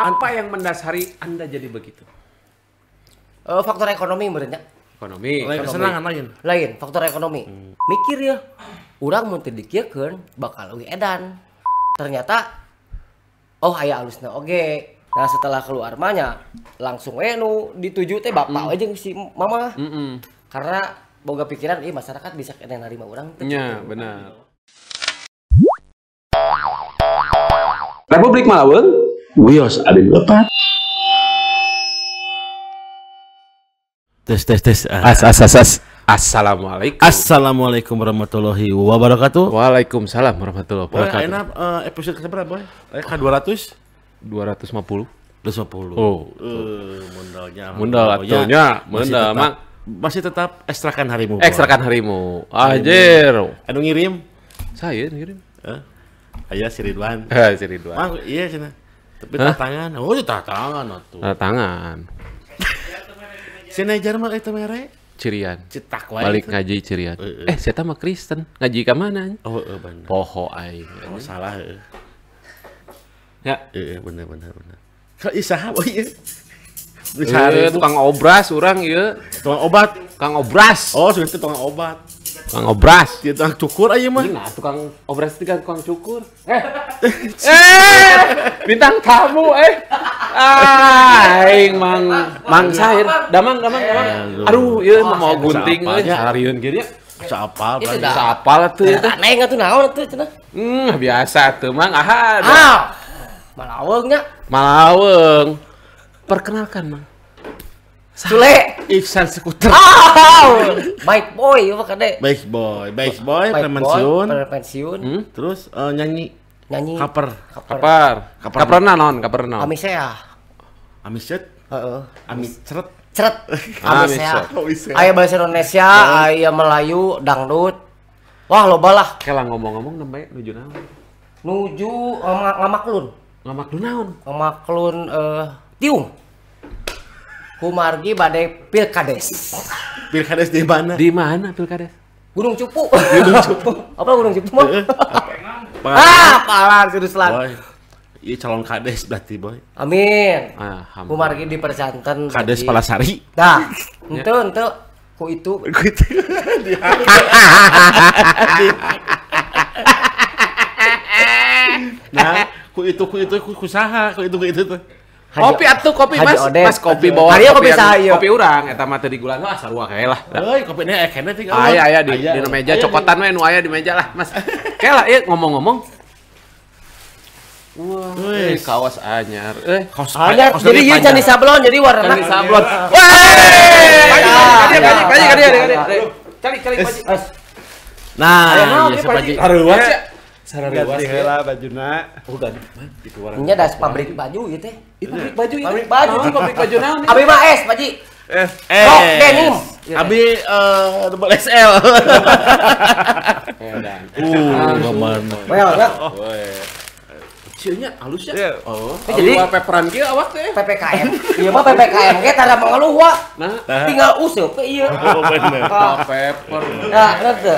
Apa yang mendasari Anda jadi begitu? Uh, faktor ekonomi menurutnya. Ekonomi. Lain kesenangan lain. Lain, faktor ekonomi. Hmm. Mikir ya, orang mau kan bakal we edan. Ternyata, oh ayah alusnya oke. Okay. Nah setelah keluar manya, langsung enu nu dituju teh bapak mm. aja si mama. Mm -mm. Karena boga pikiran, iya masyarakat bisa kena nerima orang. Iya, benar. Republik Malawi Wios Abin Lepat. Tes tes tes. As as as as. Assalamualaikum. Assalamualaikum warahmatullahi wabarakatuh. Waalaikumsalam warahmatullahi wabarakatuh. Enak uh, episode ke berapa? Eh, lima 200? 250. 250. Oh. Uh, eh, mundalnya. Mundal oh, ya. atunya, mundal Mak Masih tetap ekstrakan harimu. Ekstrakan harimu. Ajer. Anu ngirim? Saya ngirim. Eh? Ayah Siridwan. iya sih. Tapi tangan. Oh, tah iya, tangan atuh. Tah tangan. Sinejar mah itu mere. Cirian. Cetak wae. Balik ngaji cirian. Eh, saya mah Kristen. Ngaji ke mana? Oh, heeh uh, Poho ai Oh, salah Ya. Heeh, benar benar bener. Kalau isah oh iya. Mencari eh, tukang obras orang iya. Tukang obat. Tukang obras. Oh, sudah tukang obat. Tukang obras. Dia tukang cukur aja mah. Nah, tukang obras itu kan tukang cukur. Eh. eh, bintang tamu eh. Ah, aing mang mang sair, Damang, damang, damang. Aduh, ieu iya, mah mau gunting euy. Eh. Sarieun siapa, Sapal, siapa lah tuh. Neng tuh naon tuh cenah. Hmm, biasa tuh mang. Aha. Ah. Malawengnya. Malaweng. Perkenalkan mang. Sule. Iksan Sekuter. Oh, baik boy, apa kade? Baik boy, baik boy, pensiun. Pensiun. Hmm? Terus uh, nyanyi. Nyanyi. Kaper. Kaper. Kaper. Kaper non, kaper non. Amisea. Ya? Amiset. Heeh. ceret, Cret. Amisea. Ya? Aya bahasa Indonesia, aya Melayu, dangdut. Wah, loba lah. Kela ngomong-ngomong nembe nuju naon? Nuju ngamaklun. Ngamaklun naon? Ngamaklun eh tiung. Kumargi badai pilkades. Pilkades di mana? Di mana pilkades? Gunung Cupu. Gunung Cupu. apa Gunung Cupu? Eh, ah, Palan Sudu Selat. Iya calon kades berarti boy. Amin. Ah, di dipercankan. Kades Palasari. Nah, ente ente ku itu. Ku itu. nah, ku itu ku itu ku, ku ku itu ku itu tuh. Haji, kopi atuh kopi mas mas kopi bawa kopi, saya kopi urang eta mah teh digulana ah sarua kae lah euy kopi ini ekena tiga aya aya di iya. di meja iya, cokotan we iya. nu aya di meja lah mas Kayak lah ieu ngomong-ngomong Wah, eh, kaos anyar. Eh, kaos anyar. Kaos jadi ieu can sablon, jadi warna. Can sablon. Wah! Kali kali kali kali kadi. Cari cari eh, eh. Nah, iya, Paji. Haruan. Eh, secara luas ya. lah bajuna. Oh kan. mah dikeluaran. das pabrik baju gitu ya Itu pabrik baju itu. Pabrik baju, pabrik baju naon? Abi mah S, Pak Ji. Es. Rok denim. Iya. Abi eh double XL. Ya udah. Uh, ah, mana. Well, oh, oh, eh. Sionya halus ya. Oh. Eh, jadi peperan ge awak teh. Ya? PPKM. Iya mah PPKM ge tara mengeluh wa. Nah, tinggal usup ieu. Iya. Oh bener. Paper. Nah, ngerti.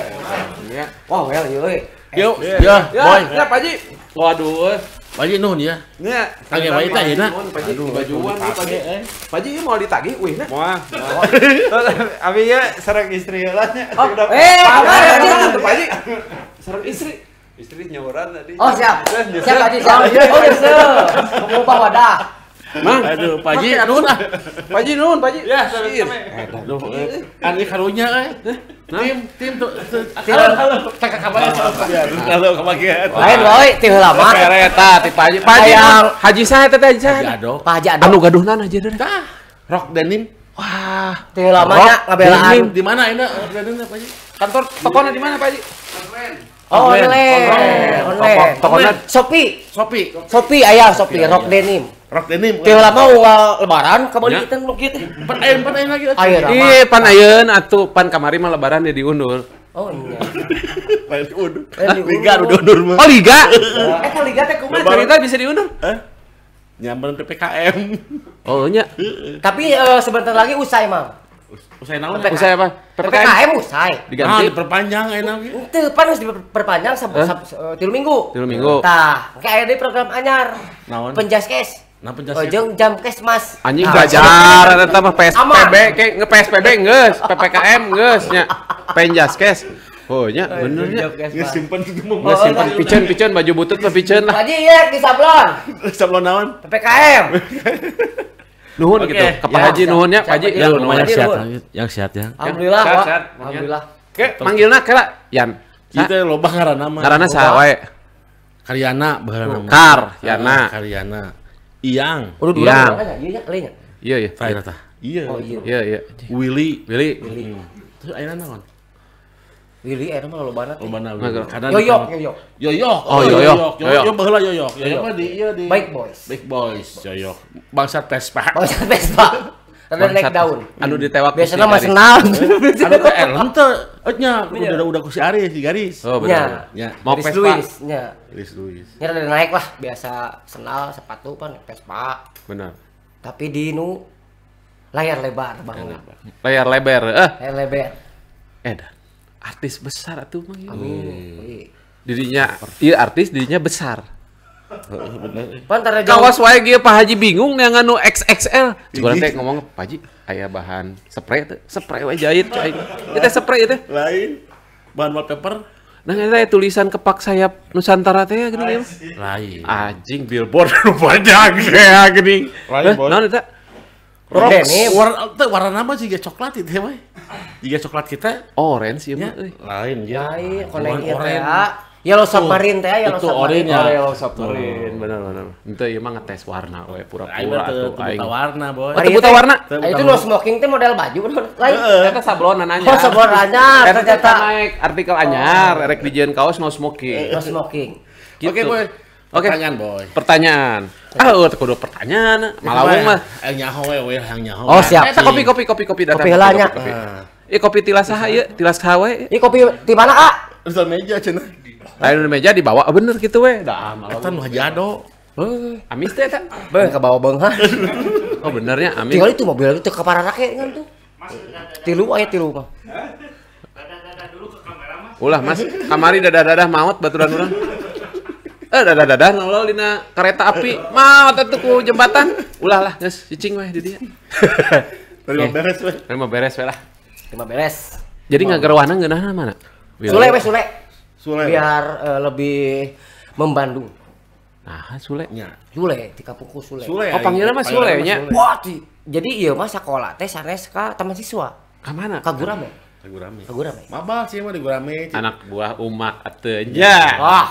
Ya. Wah, well ieu. Yuk, ya, boy. Ya, Pak Ji. Waduh. Pak Ji nuhun ya. Nya, Tangi bae teh ayeuna. Pak Ji bajuan ya, Pak Ji. Pak Ji mau ditagi wih nah. Moal. Abi ya sareng istri lahnya. oh, Eh, Pak Ji. Sareng istri. Istri nyawaran tadi. Oh, siap. Siap Pak Ji, siap. Oh, iya, siap. Mau dah. Mang, aduh, Pak Ji, nun Pak Ji nun, Pak Ji. Ya, eh, aduh, eh. Eh. Kan ini karunya eh. Nah. Tim, tim tuh. Halo, halo. Tak kabar ah, ya. Halo, kemakian. Lain woi, tim Kereta tim Pak Ji. Pak Ji, Haji saya teh Haji saya. Aduh, Pak Haji anu gaduhna aja deui. Tah, denim. Wah, tim heula mah nya ini rok denim Pak Ji? Kantor tokonya di Pak Ji? Oh, online. Online. online, online, online, online, ayah online, online, denim. Rok ini bukan. Eh. lama uang lebaran kembali kita ya. ngelok gitu. Pan ayun, pan ayun lagi. Ayun. Iya, pan ayun atau pan kamari mah lebaran dia diundur. Oh iya. Pan eh, diundur. Liga udah diundur mah. Oh liga. Eh kalau liga teh kumaha cerita bisa diundur? Eh? Nyamperin PPKM. Oh nya. Tapi eh, sebentar lagi usai mah. Usai naon? Usai apa? PPKM usai. Diganti. Nah, perpanjang enak. Itu uh, pan harus diperpanjang sampai 3 minggu. 3 minggu. Tah, kayak ada program anyar. Naon? Penjaskes. Nah, Oh jam kesmas. Anjing ah. belajar eta mah PSPB ke nge PSPB geus, PPKM geus nya. Penjaskes. Oh nya bener nya. Geus iya, simpen itu mah. simpen piceun piceun baju butut mah piceun lah. Haji ieu iya, di sablon. Sablon naon? PPKM. Nuhun gitu. Ya, Pak Haji nuhun nya, Haji yang sehat. Yang sehat ya. Alhamdulillah. Alhamdulillah. Oke, manggilna kela Yan. Kita loba ngaranna mah. Ngaranna sawe. Karyana baheula Kar, Yana. Ah, Karyana. Iyang. Udah oh, dua Iyang. Kan ya? Iya, iya. Iya, iya. Fair Iya. Oh, iya. Iya, iya. Willy, Willy. Willy. Hmm. Terus ayeuna naon? Willy ayeuna mah lo banget. Lo banget. Yoyok, Yoyok. Yoyok. Oh, Yoyok. Oh, Yoyok baheula Yoyok. Yoyok mah di Yoyok di Bike Boys. Bike Boys, Yoyok. Bangsa Vespa. Bangsa Vespa karena naik daun anu ditewak biasanya mas senang. anu ke elem teh nya iya. udah udah kusi ari si garis oh benar nya iya. mau Garis Luis nya Luis Luis nya udah naik lah biasa senal sepatu pan Vespa benar tapi di nu layar lebar bang, layar lebar eh layar lebar eh dah, artis besar tuh mang amin iya. dirinya iya artis dirinya besar Pantar kawas wae ge Pak Haji bingung yang anu XXL. Cukup nanti ngomong Pak Haji aya bahan spray teh, spray wae jahit cai. Itu spray teh. Lain. Bahan wallpaper. Nah, eta tulisan kepak sayap Nusantara teh gini ya. Lain. Anjing billboard rupanya ya gini. Lain. Naon eta? Rocks. Warna warna nama juga coklat itu mah. Jika coklat kita orange iya, iya. ya mah. Lain. Lain. Kalau yang Yellow ya, Submarine teh Yellow ya, Submarine. Itu Yellow Submarine. Oh, ya, hmm. Benar benar. Itu ieu iya mah ngetes warna we pura-pura atuh aing. Buta warna, boy. Oh, buta warna. Itu lo smoking teh model baju lain. Eta sablon nanya. Oh, sablon anyar. Eta eta naik artikel anyar oh. rek dijieun kaos no smoking. Eh, no smoking. Gitu. Oke, boy. Oke. Pertanyaan, boy. Pertanyaan. Ah, udah kudu pertanyaan. Malawung mah. Yang nyaho we, we yang nyaho. Oh, siap. Eta kopi kopi kopi kopi datang. Kopi heulanya. Ih, eh, kopi tilas saha ieu? Iya. Tilas kawe. Ih, kopi di mana, Kak? Ustaz meja cenah lain meja dibawa oh, bener gitu weh dah malah kan mah jado Uh, eh, amis teh kan? Beuh ke bawah beunghah. oh benernya amis. Tinggal itu mobil itu ke para rakyat kan tuh. Mas, tilu aya tilu mah. Mas. Ulah Mas, kamari dadah-dadah maut baturan urang. Eh dadah-dadah nolol dina kereta api. maut atuh ku jembatan. Ulah lah geus cicing weh di dieu. Terima beres weh. Terima beres weh lah. Terima beres. Jadi nggak geruanan nggak mana? Sule weh sule. Sule. Biar uh, lebih membandung. Nah, Sule nya. Sule, di kampungku Sule. Sule oh, panggilan mas Sule nya. Wah, jadi iya mas sekolah teh sanes ke teman siswa. Ke mana? Ke Gurame. Ke Gurame. Ke Gurame. Mabal sih mah di Gurame. Anak buah umat atenya. Iya. Wah.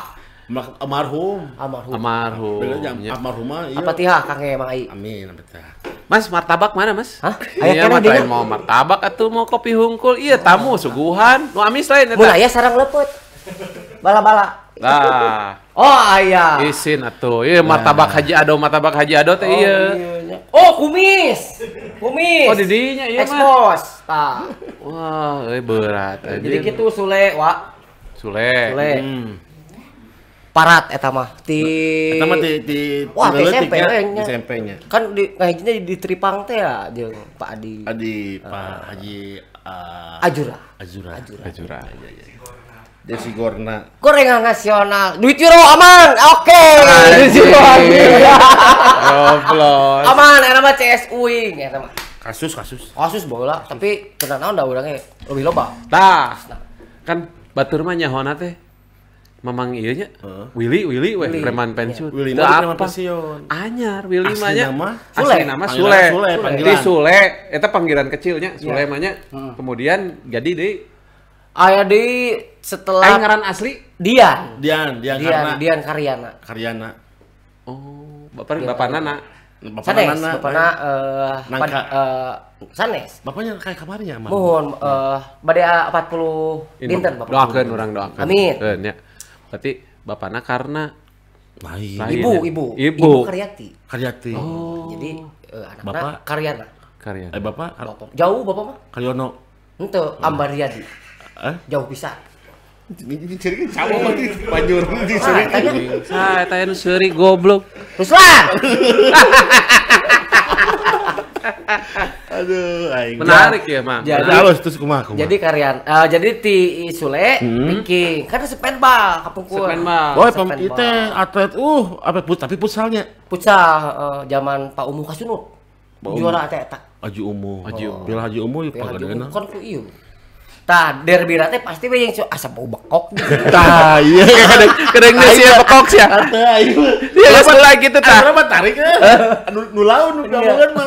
Almarhum. Almarhum. Almarhum. Almarhum mah iya. apa Apatihah kakek Emang Ai. Amin, apatihah. Mas, martabak mana, Mas? Hah? Ayah iya, mah mau martabak atau mau kopi hungkul. Iya, tamu suguhan. Nu amis lain eta. Mun sarang lepet. Bala-bala. Nah. Oh, ayah. Isin atuh. Ieu iya, nah. martabak nah. Haji Ado, martabak Haji Ado teh Oh, iya. iya. oh, kumis. Kumis. Oh, didinya ieu iya, mah. Ekspos. Tah. Wah, wow, euy berat Jadi Adin. gitu Sule, wa. Sule. Sule. Hmm. Parat eta mah ti eta mah di ti Wah, di SMP nya. SMP nya. Kan di ngajinya di, di Tripang teh ya, jeung Pak Adi. Adi Pak uh, Haji uh, Ajura. Ajura. Ajura. Ajura. Ajura. Ajura. Ajura. Ajura. Ajura. Desi Gorna. Gorengan nasional. Duit euro aman. Oke. Okay. Desi aman, enak mah CSU ing eta iya, mah. Kasus kasus. Kasus bola, tapi kena naon da urangnya lebih loba. Tah. Nah. Kan batur mah nyahona teh Mamang iya nya. Uh. Willy Willy weh preman pensiun. Willy mah preman pensiun. Anyar Willy mah nya. Asli nama Sule. Sule. Sule. Sule. Eta panggilan kecilnya Sule yeah. mah nya. Kemudian jadi deh Ayah ya, di setelah Aing eh, ngaran asli Dian. Dian, Dian, Dian dia, Dian Karyana. Karyana. Oh, bapak bapak Nana. Bapak sanes, eh, Nana. Bapak Nana uh, eh, Nangka. Uh, sanes. Bapaknya kayak kemarin ya, Mohon iya. eh uh, badai 40 dinten bapak. Doakeun urang doakan. Amin. Heun ya. Berarti bapakna karena Lain. Ibu, ibu, ibu, ibu Karyati. Karyati. Oh. Jadi uh, anak bapak Karyana. Karyana. Eh bapak, bapak. jauh bapak mah? Karyono. Ente Ambariadi. Jauh bisa. Jadi panjur ah, ah, goblok. Terus Aduh, aing. Menarik ya, Mang. Jadi halus terus kumah, kumah. Jadi karyan uh, jadi ti Sule hmm. Piki kan sepenbal kapungkur. Sepenbal. Oh, pem itu atlet uh apa put tapi putsalnya. Putsal uh, eh, zaman Pak Umu Kasunut. Juara atlet. eta. Aju Umuh. Aju. Bila Aju Umu ya pagadeuna. Kan ku ieu. Tah, derby rata pasti we yang asap ah, bau bekok. Tah, iya kadang kadang dia sih bekok sih. Tah, iya. Dia lapan lagi tuh tah. Anu tarik eh? Anu nu laun nu iya. gamongan mah.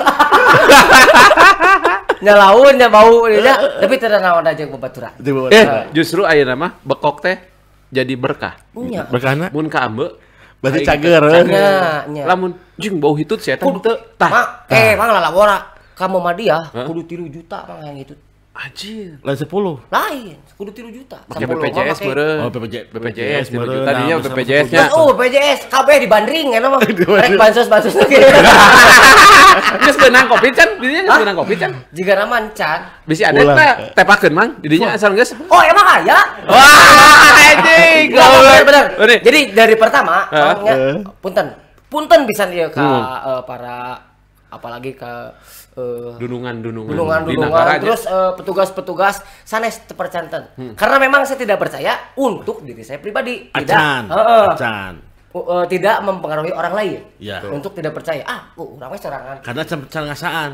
Nya laun nya bau ya, nya, tapi tidak naon aja babatura. Eh, justru ayeuna mah bekok teh jadi berkah. Iya. Berkahna? Mun ka ambe berarti cager. Nya. Lamun jeung bau hitut sia teh teu. Tah. Eh, mang lalawara. Kamu mah dia kudu 3 juta mang yang itu. Anjir. Lain 10. Lain, kudu 3 juta. Pakai BPJS meureun. Oh, BPJS, BPJS meureun. Tadinya nah, BPJS-nya. Oh, BPJS kabeh dibandring eta mah. Rek eh, bansos-bansos ge. Geus iya. benang kopi can, dinya geus benang kopi can. Jiga raman can. Bisi ada teh tepakeun mang, dinya asal geus. Oh, emang aya. Wah, anjing. Bener. Jadi dari pertama, punten. Punten bisa dia ke hmm. eh, para apalagi ke Eh, dunungan-dunungan dunungan-dunungan terus eh, petugas-petugas uh, sanes terpercantan hmm. karena memang saya tidak percaya untuk diri saya pribadi tidak uh, acan. Uh, uh, tidak mempengaruhi orang lain ya. untuk tidak percaya ah uh, orang serangan karena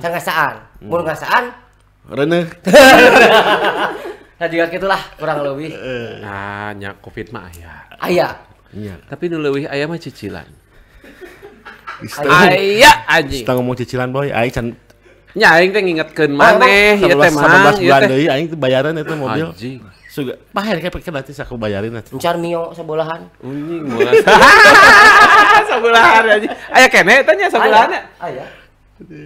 cengasaan murungasaan hmm. rene nah juga gitulah kurang lebih nah covid mah ayah ayah ya. tapi dulu lebih mah cicilan Ayah anjing. Kita ngomong cicilan boy, ayah nya aing teh ngingetkeun maneh ieu teh mah ieu teh deui aing bayaran eta mobil anjing suga paher nanti aku bayarin nanti encar mio sebolahan anjing bola sebolahan anjing aya kene tanya sebolahan aya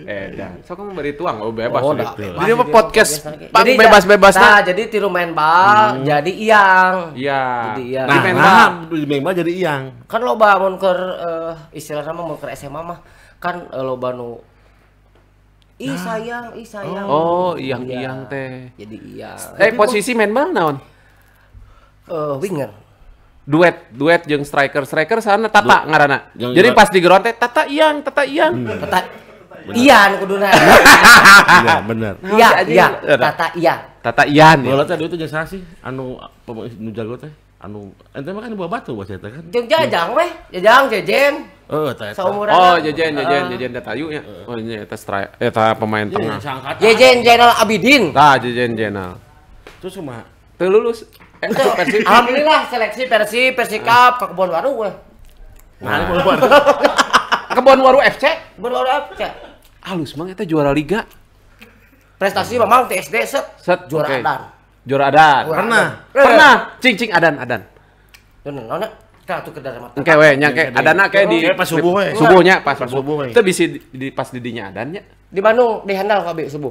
Eh, so kamu beri tuang, oh bebas. Oh, bebas gitu. jadi mah podcast, Jadi bebas-bebas. Nah, jadi tiru main bal, hmm. jadi iang. Iya. Jadi iang. Nah, main nah, bal, main bal jadi iang. Kan lo bangun ke uh, eh, istilahnya mau ke SMA mah kan eh, lo bangun Ih nah. sayang, ih sayang. Oh, iyang-iyang iya. teh. Jadi iya. Eh Tapi posisi main mana naon? Eh winger. Duet, duet jeung striker, striker sana Tata Yang Jadi pas di ground teh Tata iyang, Tata iyang. Hmm. Iya, iya, Tata Ian kuduna. Iya, bener. Iya, iya. Tata iya, Tata Ian. Ya. Bola teh itu jasa sih anu nu jago teh? anu ente makan buah batu buat cerita kan jeng jajang weh jajang jajan oh eta oh jajan jajan jajan da tayu nya oh nya eta eta pemain iya, tengah jajan jenal Abidin tah jajan jenal terus cuma teu lulus eh, Alhamdulillah seleksi Persi, Persikap, ke Kebon Waru weh. Nah, Kebon Waru. Kebon Waru FC, Kebon Waru FC. Halus mang eta juara liga. Prestasi Mamang TSD set, set juara okay. Juara ada, Pernah. Eh, eh. Pernah. Cing adan adan. Bener, nona ka tuh kedar mata. Oke we nyak kayak adana kayak oh, di iya, pas subuh we. Subuhnya pas pas subuh. Itu bisa di pas didinya Adan adannya. Di Bandung di handal kabe subuh.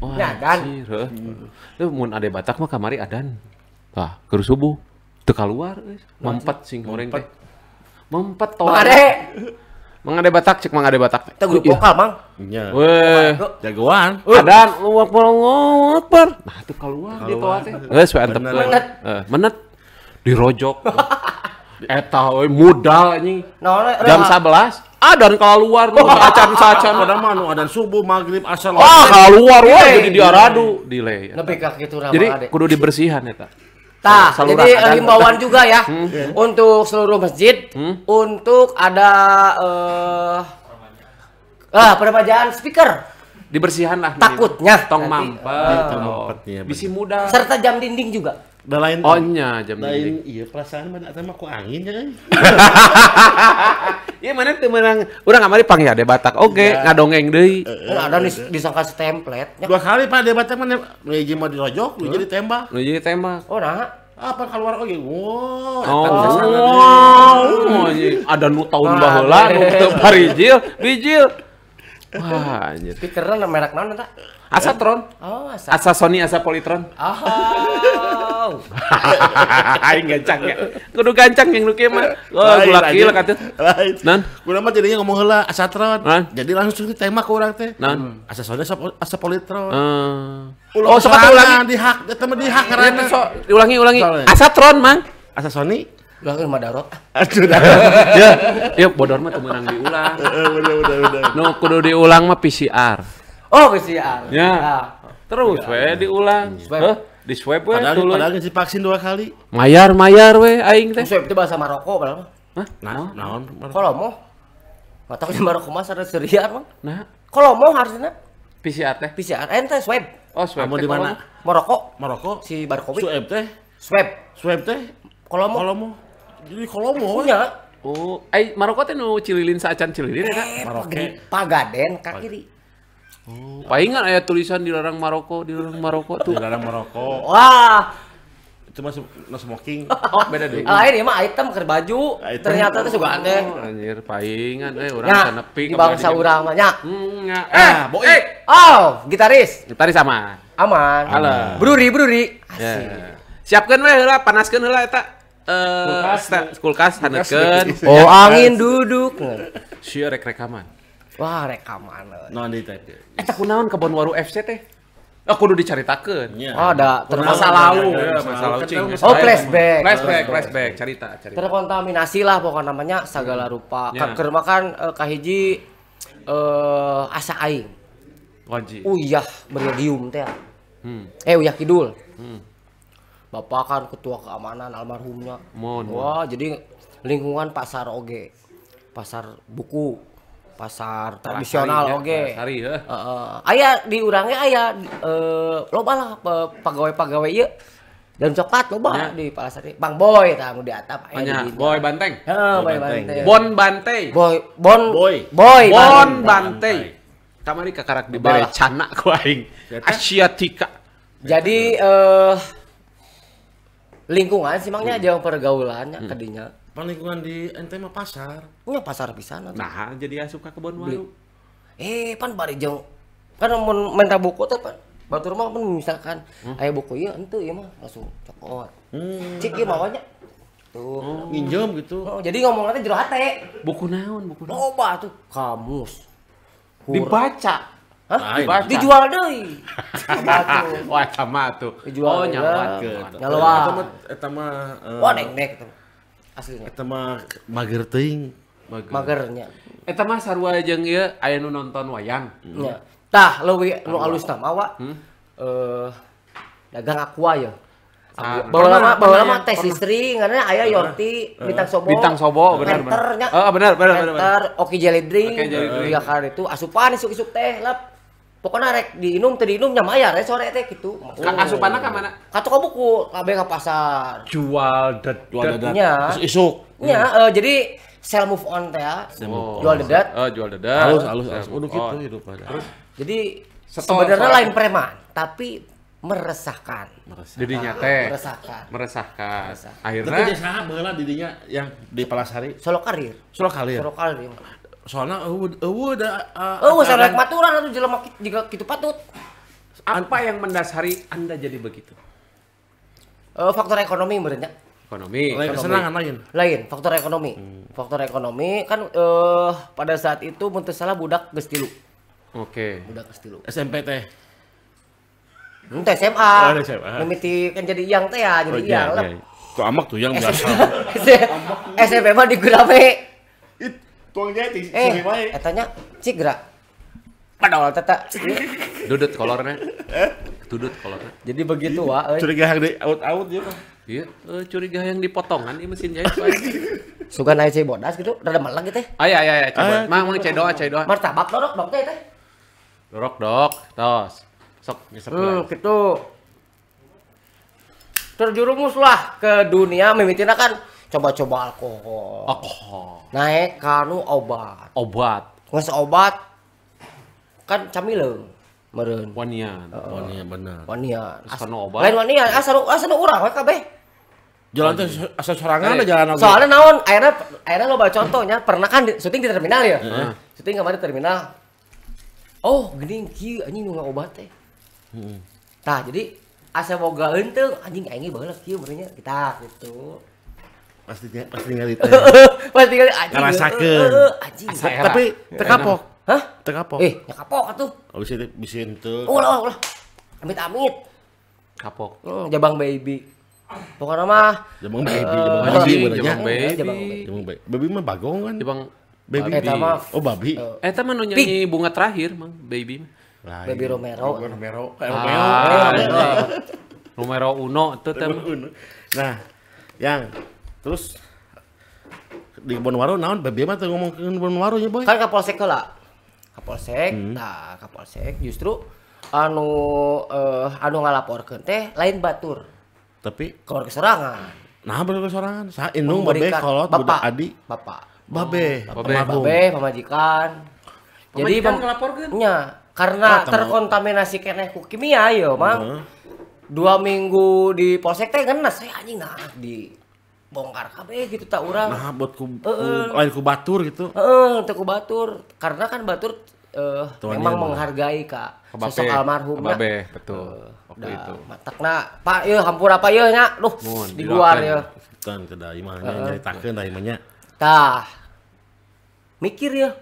Wah, adan. Itu mun ada Batak mah kamari adan. Wah, keur subuh. Teu keluar, eh. mampet sing goreng teh. Mampet tolak. Mang ada batak, cek mang ada batak. Kita grup iya. lokal, Mang. Iya. Weh. Jagoan. Adan, lu ngomong per. Nah, itu keluar di toa teh. Geus we antep. Menet. Menet. Eh, Dirojok. Eta we modal anjing. Nah, Jam 11. Adan keluar nu acan sacan. Padahal mah nu adan subuh, magrib asal, ah, Wah, keluar we jadi diaradu, delay. Nepi ka kitu Jadi kudu dibersihan eta. Ya, Nah, jadi eh, himbauan juga ya hmm. hmm. Iya. untuk seluruh masjid hmm. untuk ada uh, ah, peremajaan speaker. dibersihkanlah, lah. Takutnya. Tong mampet. oh. bisi muda. Serta jam dinding juga. Da lain ohnya jam lain iya perasaan mana mah ku angin ya iya mana tuh menang orang kamari pang ya debatak oke okay, ya. ngadongeng deui eh, eh, oh, ada eh, nih disangka si template dua kali pak debatak mana hiji mah dirojok lu jadi tembak lu jadi tembak oh nah apa keluar oke oh, iya. wow oh, hmm. ada nu tahun baheula iya. nu teu parijil bijil wah anjir speakerna merek naon eta Asatron. Oh, Asa. Asa Sony, Asa Politron. Oh. Aing gancang ya. Kudu gancang yang nuke mah. Oh, gula lah kata. Lain. Nan. Kudu mah jadinya ngomong heula Asatron. Nan. Jadi langsung ke tema ke orang teh. Nan. Hmm. Asa Sony, Asa Politron. Uh. Eh. Ulang oh, sok ulangi di hak, eta di hak karena. Iya, so, ulangi ulangi. Asatron, Mang. Asa Sony. Ulang ke Madarot. Aduh, ya, ya bodor mah yang diulang. Udah, udah, udah. No, kudu diulang mah PCR. Oh, PCR. Iya. Ya. Ah. Terus iya, we iya. diulang. Di swab we dulu. Padahal si vaksin dua kali. Mayar mayar we aing teh. Swab itu bahasa Maroko padahal. Hah? Nah, naon? Kalau mau Mata ke Maroko mas ada seriar, Bang. Nah. Kalau mau harusnya PCR teh. PCR eh, ente swab. Oh, swab. Kamu di mana? Maroko. Maroko. Si Barkowi. Swab teh. Swab. Swab teh. Kalau mau. Kalau mau. Jadi kalau mau. Ya. Oh, eh Maroko teh nu cililin saacan cililin ya, Kak? Maroko. Pagaden kaki kiri. Oh. ingat ayat tulisan di dilarang Maroko, di dilarang Maroko tuh. di Dilarang Maroko. Wah. Itu masuk no smoking. Oh, beda deh. ah ini mah item ke baju. Ah, item. Ternyata tuh juga aneh. Oh, anjir, palingan eh orang ya, nepi. Di bangsa urang mah nya. Hmm, eh, eh boy. Eh. Oh, gitaris. Gitaris sama. Aman. Alah. Bruri, bruri. Ya. Asik. Yeah. Siapkan weh heula, panaskeun heula eta. Eh, kulkas, kulkas kulkas, Oh, angin duduk. Sieun rek rekaman. Wah rekaman. Eh. Non nah, di tadi. Eh tak kunaon kebon waru FC teh. Oh, kudu diceritakan. Yeah. Oh, ada terus lalu. masa lalu Oh, flashback. Flashback, flashback, cerita, cerita. Terkontaminasi lah pokoknya namanya iya. segala rupa. Yeah. Iya. Keur makan uh, eh, kahiji eh asa aing. Wajib. Uyah beriodium teh. Hmm. Eh, uyah kidul. Hmm. Bapak kan ketua keamanan almarhumnya. Mon. Wah, jadi lingkungan pasar oge. Pasar buku pasar tradisional ya. oke okay. ya. uh, uh, ayah diurangnya ayah uh, eh, lo lah pegawai pegawai yuk dan coklat lo bang di pasar ini bang boy tamu di atap ayah di boy banteng Oh, boy, banteng. Ya. bon banteng boy bon boy boy bon banteng ini kakarak di bawah cana ku ya, asia tika jadi eh uh, lingkungan sih mangnya hmm. jauh pergaulannya hmm. kadinya lingkungan di ente mah pasar nya pasar bisa pisan nah jadi ya suka kebon waru eh pan bari jauh kan mau minta buku teh pan batur mah pun misalkan hmm? ayah buku iya ente ya mah langsung cokot hmm. cik bawanya iya, tuh oh, nginjem gitu oh, jadi ngomong nanti jero hate buku naon buku naon loba tuh kamus Hur. dibaca Hah? Dibaca. Dijual deui. Wah, sama tuh. Dijual oh, nyawa ke. Nyawa. Eta mah eh, Wah, nek. Tuh aslinya eta mah mager teuing mager. magernya eta mah sarua jeung ieu aya nu nonton wayang hmm. ya. tah leuwih nu alus tama wa hmm? Eh, dagang aqua ah, ya Ah, bawa lama bawa lama tes istri karena ayah Yorti eh. bintang sobo bintang sobo benar benar eh, benar benar benar benar jelly drink tiga kali itu asupan isuk isuk teh lap pokoknya rek diinum teh nyam ayar ya sore teh gitu maksudnya oh. asupan ka mana ka toko buku kabeh ke pasar jual dedet jual dedetnya isuk nya hmm. uh, jadi sell move on teh ya oh. jual dedet oh jual dedet halus halus halus udah gitu hidup aja terus jadi sebenarnya lain preman tapi meresahkan. meresahkan. Didinya teh. Meresahkan. Meresahkan. Akhirnya. Tapi saha beulah didinya yang di Palasari. Solo karir. Solo karir. Solo karir soalnya eh eueuh eh, da ah, eh, usah rek maturan atau jelema juga gitu patut apa yang mendasari anda jadi begitu uh, faktor ekonomi berarti ekonomi lain kesenangan lain lain faktor ekonomi hmm. faktor ekonomi kan uh, pada saat itu muntah salah budak geus oke okay. budak geus SMP teh Muntah SMA. Oh, SMA. kan jadi yang teh ya, jadi oh, iya, yang. Iya, iya. Tuh amak tuh yang biasa. SMP mah di Gurame. Tuang jahit sih Eh, eh cik gerak Padahal tata. Dudut kolornya. Eh? Dudut kolornya. Jadi begitu wa. Eh. Curiga yang di out out juga. Iya, curiga yang dipotongan ini mesin jahit Suka naik cai bodas gitu, rada malang gitu. Ayah, ayah, ayo coba. Mang, mang cai doa, cai doa. Martabak dorok dok teh Dorok dok, tos. Sok, ngisep uh, hmm, gitu. lah ke dunia mimitina kan coba-coba alkohol. Alkohol. Naik kanu obat. Obat. Nges obat kan camileung meureun. Wanian. Uh, wanian bener. Wanian. As kanu obat. Lain wanian asa asa urang we kabeh. Jalan tuh asal sorangan eh. ada jalan Soalnya naon akhirnya akhirnya lo baca contohnya pernah kan di, syuting di terminal ya. Uh. Syuting kemarin di terminal. Oh, gini kieu anjing nu obat teh. Heeh. Tah, jadi asa boga henteu anjing aing baheula kieu kita gitu pasti pasti tinggal itu pasti tinggal aja ngerasakeun eh, eh, eh, tapi terkapok hah terkapok eh kapok atuh oh bisa bisa itu oh, ulah ulah amit amit kapok oh. jabang baby pokoknya mah jabang baby jabang baby jabang baby jabang baby jabang baby baby mah bagong kan jabang baby eh mah oh babi eh mah nyanyi bunga terakhir mang baby Lain. Baby iya. ah. Romero. Romero. Romero. Romero Uno Romero, tem. Nah, yang terus di waru naon babi mah ngomong ke waru ya boy kan kapolsek lah kapolsek hmm. nah kapolsek justru anu uh, anu ngalaporkeun teh lain batur tapi keluar keserangan nah bener keserangan sa indung babe kolot budak adi bapak babe oh, babe babe pemajikan jadi ngalaporkeun ya karena oh, terkontaminasi kene ku kimia yo mang uh -huh. dua minggu di polsek teh ngenes saya eh, anjing nah di bongkar kabe gitu tak urang. Nah, buat ku, uh, uh, batur gitu. Heeh, uh, ku batur. Karena kan batur uh, memang menghargai Kak kebabe, sosok almarhum. Kebabe, betul. Uh, waktu da, itu. Matak Pak, yeuh ya, hampura apa yeuh nya. Duh, di luar ya. Kan kada imahnya uh, nyaritakeun da imahnya. Tah. Mikir ya.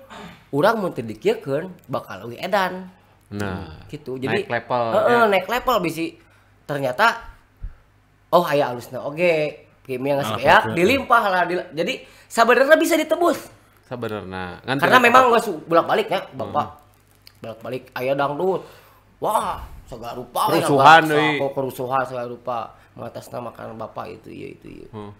Urang mun terdikirkan bakal lebih edan. Nah, gitu. Jadi naik level. Heeh, uh, ya. naik level bisi ternyata oh ayah alusnya, oke Okay Kimi yang ngasih ya dilimpah lah Di, jadi sebenarnya bisa ditebus sebenarnya karena memang nggak bolak balik ya bapak hmm. bolak balik ayah dangdut wah segala rupa ya, kerusuhan ya, kok kerusuhan segala rupa mengatasnamakan bapak itu iya itu iya hmm.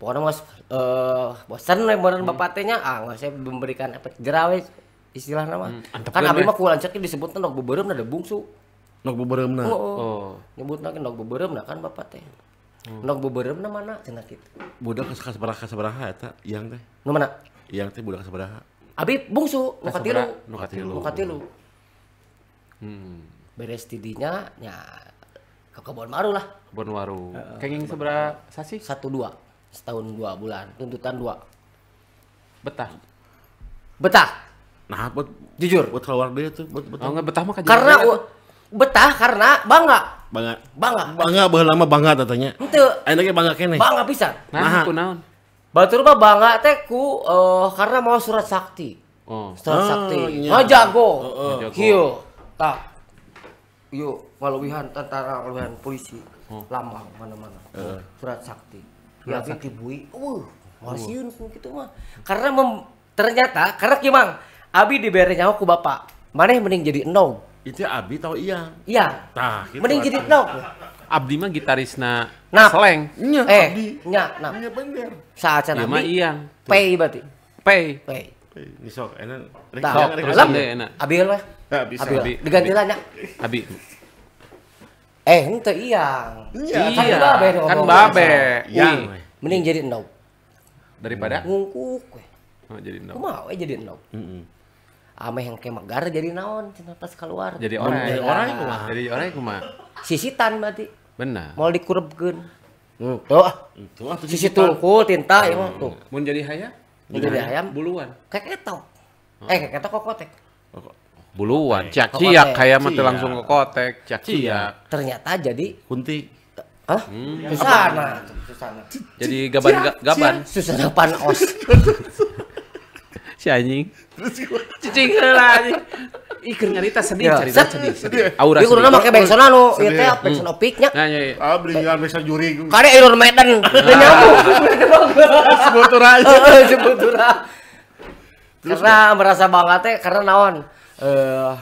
pokoknya mas uh, bosan lah beneran hmm. bapak tehnya ah nggak saya memberikan efek jerawat istilah nama hmm, kan abis mah kulan ceknya disebut nok beberem ada bungsu nok beberem oh, oh. nyebut nok beberem kan bapak teh hmm. nok beberapa nama mana cina gitu budak kas kas beraha kas beraha ya tak yang teh nu mana yang teh budak kas beraha abi bungsu nu katilu nu katilu nu katilu hmm. beres tidinya ya ke kebon maru lah kebon waru. uh, kenging seberapa sasi satu dua setahun dua bulan tuntutan dua betah betah nah buat jujur buat keluar dia tuh buat, buat, oh, betah mah karena betah karena bangga bangga bangga bangga berlama bangga tatanya itu enaknya bangga kene bangga bisa. nah, aku naon Batur mah bangga teh ku uh, karena mau surat sakti. Oh. Surat oh, sakti. Iya. Ngajago. Uh, uh. Kieu. Tak. Yuk, waluhan tentara waluhan polisi. Oh. Lambang mana-mana. Uh. Surat sakti. Ya sakti bui. Uh, wasiun uh. gitu mah. Karena mem, ternyata karena kimang Abi diberi nyawa ku bapak. Mana yang mending jadi enom. Itu ya Abi tau iya. Iya. Nah, gitu Mending jadi no. Abdi mah gitaris na nah. seleng. Nya, eh, Abdi. Nya, nah. Nya bener. Saat cana iya Abdi. iya. Pay berarti. Pay. Pay. Ini sok enak. Tahu. Alam enak. Abi kan, ya, lah. Abi. Abi. Diganti lah Abi. Eh, ente iya. Kan iya. Kan iya. Iya. Kan babe. Kan babe. Iya. Mending jadi no. Daripada ngungkuk. Oh, jadi no. Mau jadi no ame yang kayak megar jadi naon cinta pas keluar jadi orang jadi orang mah jadi orang mah sisitan berarti benar mau dikurebkeun itu hmm, itu ah sisi tungkul tinta ya mau tuh mau jadi hayam jadi hayam buluan kayak ketok hmm. eh kayak ketok kok buluan eh, ciak ciak kayak mati langsung ke kotek ciak ciak ternyata jadi kunti Hah? Hmm. Susana. Susana. Jadi gaban-gaban. Susana panos. si anjing terus gimana cicing heula anjing Ih, keren nyarita sedih, ya. cerita sedih, sedih. Iya. Aura sedih. kurang pake back sound anu, ya iya, teh hmm. back sound opik nya. Nah, iya. iya. Ah, beringan back sound juri. Kade Iron Maiden. dan ah. nyambung. sebutur aja. Eh, Sebutura. Karena merasa bangga teh karena naon? Eh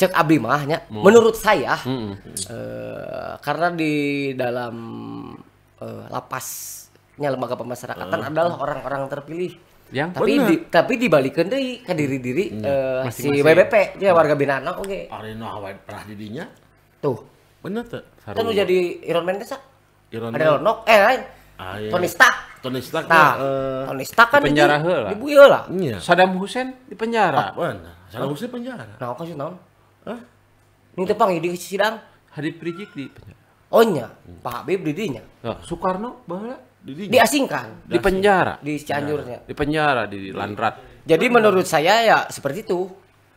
cek abdi mah nya. Hmm. Menurut saya hmm, eh karena di dalam eh, lapasnya lembaga pemasyarakatan ah. adalah orang-orang terpilih yang tapi bener. di, tapi kan deh ke diri diri hmm. uh, si WBP ya warga binaan oke okay. Arena awal pernah didinya tuh bener tuh kan lu jadi Iron Man desa Iron ada Iron Nok eh lain ah, iya. Tony Stark Tony Stark nah, uh, Tony Stark kan di penjara lah ibu ya lah iya. Saddam Hussein di penjara oh, bener Saddam Hussein penjara nah kasih tau Hah? ini tepang di sidang Habib prijik di penjara Ohnya, Pak Habib didinya Soekarno bahwa diasingkan, di penjara, di Cianjurnya, di penjara di Landrat. Jadi menurut saya ya seperti itu.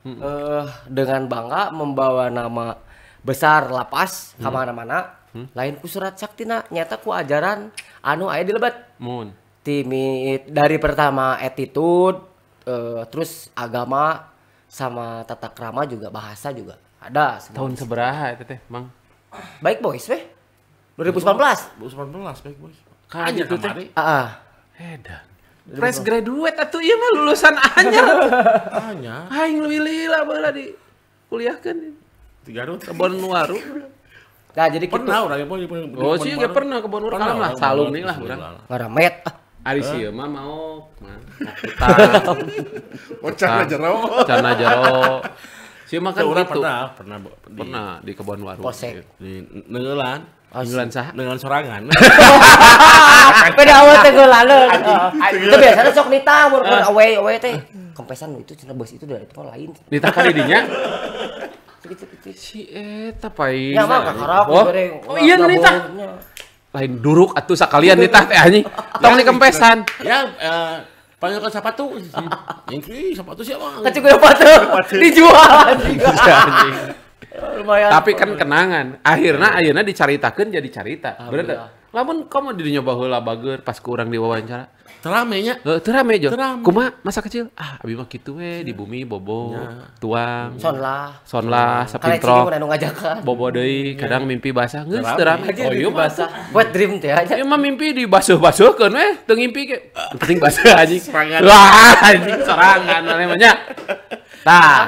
Hmm. Uh, dengan bangga membawa nama besar lapas hmm. kemana-mana. Hmm? Lain ku surat sakti nyataku nyata ku ajaran anu ayah dilebat. Mun. Timit dari pertama attitude, uh, terus agama sama tata krama juga bahasa juga ada. Tahun seberapa itu Mang? Baik boys, weh. 2019. 2019 baik boys. Anjir kamari? Gitu, iya. Heeh. Edan. Fresh graduate atau iya mah lulusan anyar. Anyar. Aing leuwih-leuwih bala di kan. Di Garut. Kebon Waru. Nah, jadi kita gitu. pernah orang pun Oh, sih juga iya, pernah kebon Waru kalam lah, salum nih lah orang, met. Ah, Ari sih iya mah mau mah. Mau cana jero. Cana jero. Sih mah kan gitu. Pernah, pernah pernah di kebon Waru. Posek. Di dengan sah Dengan sorangan. Pada awal teh lalu. Oh, oh. Itu biasanya sok nita mun ah. away away teh. Kempesan itu cina bos itu dari tempat lain. Nita kali dinya. gitu eh Si eta pain. Ya mah kakarok Oh iya nita. Lain duruk atuh sakalian nita teh anjing. Tong nih iya, kempesan. Iya, iya. Ya eh, Panggilkan sepatu. Yang sepatu siapa? Kecil sepatu. Dijual. Dijual. Lumayan. Tapi kan kenangan. Akhirnya iya. akhirnya dicaritakan jadi cerita. Ah, Berarti. Iya. Lamun kamu mau dirinya baheula bager pas kurang diwawancara. Terame nya. terame jo. Terame. Kuma masa kecil. Ah, abi mah kitu we di bumi bobo, ya. tuang. Son lah. Son lah sapintrok. Bobo deui, iya. kadang mimpi basah. Geus terame. Oh iya basah. Buat dream teh aja. Ieu mah mimpi di basuh-basuhkeun we, teu ngimpi ke. Penting basah anjing. Serangan. Wah, anjing serangan namanya. Nah,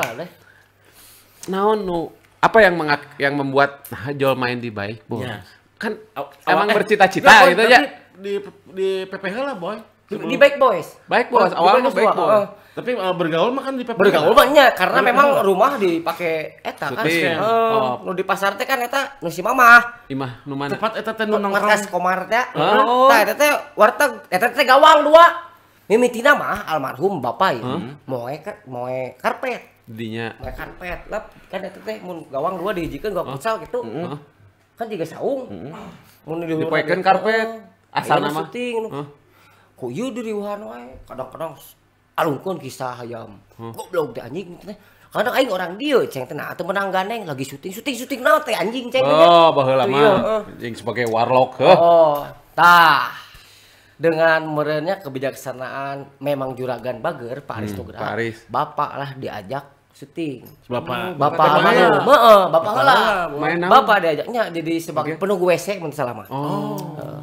Naon nu apa yang mengak yang membuat nah, Joel main di Bay? Boy. Ya. Kan oh, emang eh, bercita-cita nah, gitu ya. Di di PPH lah, Boy. Di, di Baik Boys. Baik Boys, awalnya Baik Boys. Tapi uh, bergaul mah kan di PPH. Bergaul mah iya, karena bergaul. memang rumah dipakai eta kan. Uh, Oh. Nu di pasar teh kan eta nu si mama Imah nu mana? Tempat eta teh nu nongkrong. Markas komar teh. Oh. Tah eta teh warteg eta teh gawang dua. Mimitina mah almarhum bapak ya. Hmm? Moe moe karpet dinya kayak karpet lap kan itu teh mun gawang dua dihijikan gak futsal gitu mm -hmm. kan tiga saung mm -hmm. di dipoekeun gitu. karpet iya, asal nama syuting huh? ku ieu di riuhan wae kadang-kadang alungkeun kisah hayam huh? goblok teh anjing gitu teh kadang aing orang dia ceng teh atau nah, menang ganeng lagi syuting syuting syuting naon teh anjing ceng oh baheula mah anjing sebagai warlock heuh oh tah dengan merenya kebijaksanaan memang juragan bager Pak Aris hmm, Pak Aris. Bapak lah diajak syuting. Bapak. Bapak Bapak Bapak. Bapak. bapak Bapak. Bapak diajaknya jadi sebagai Bapak. Bapak. Bapak. Bapak. Bapak. Bapak. Bapak.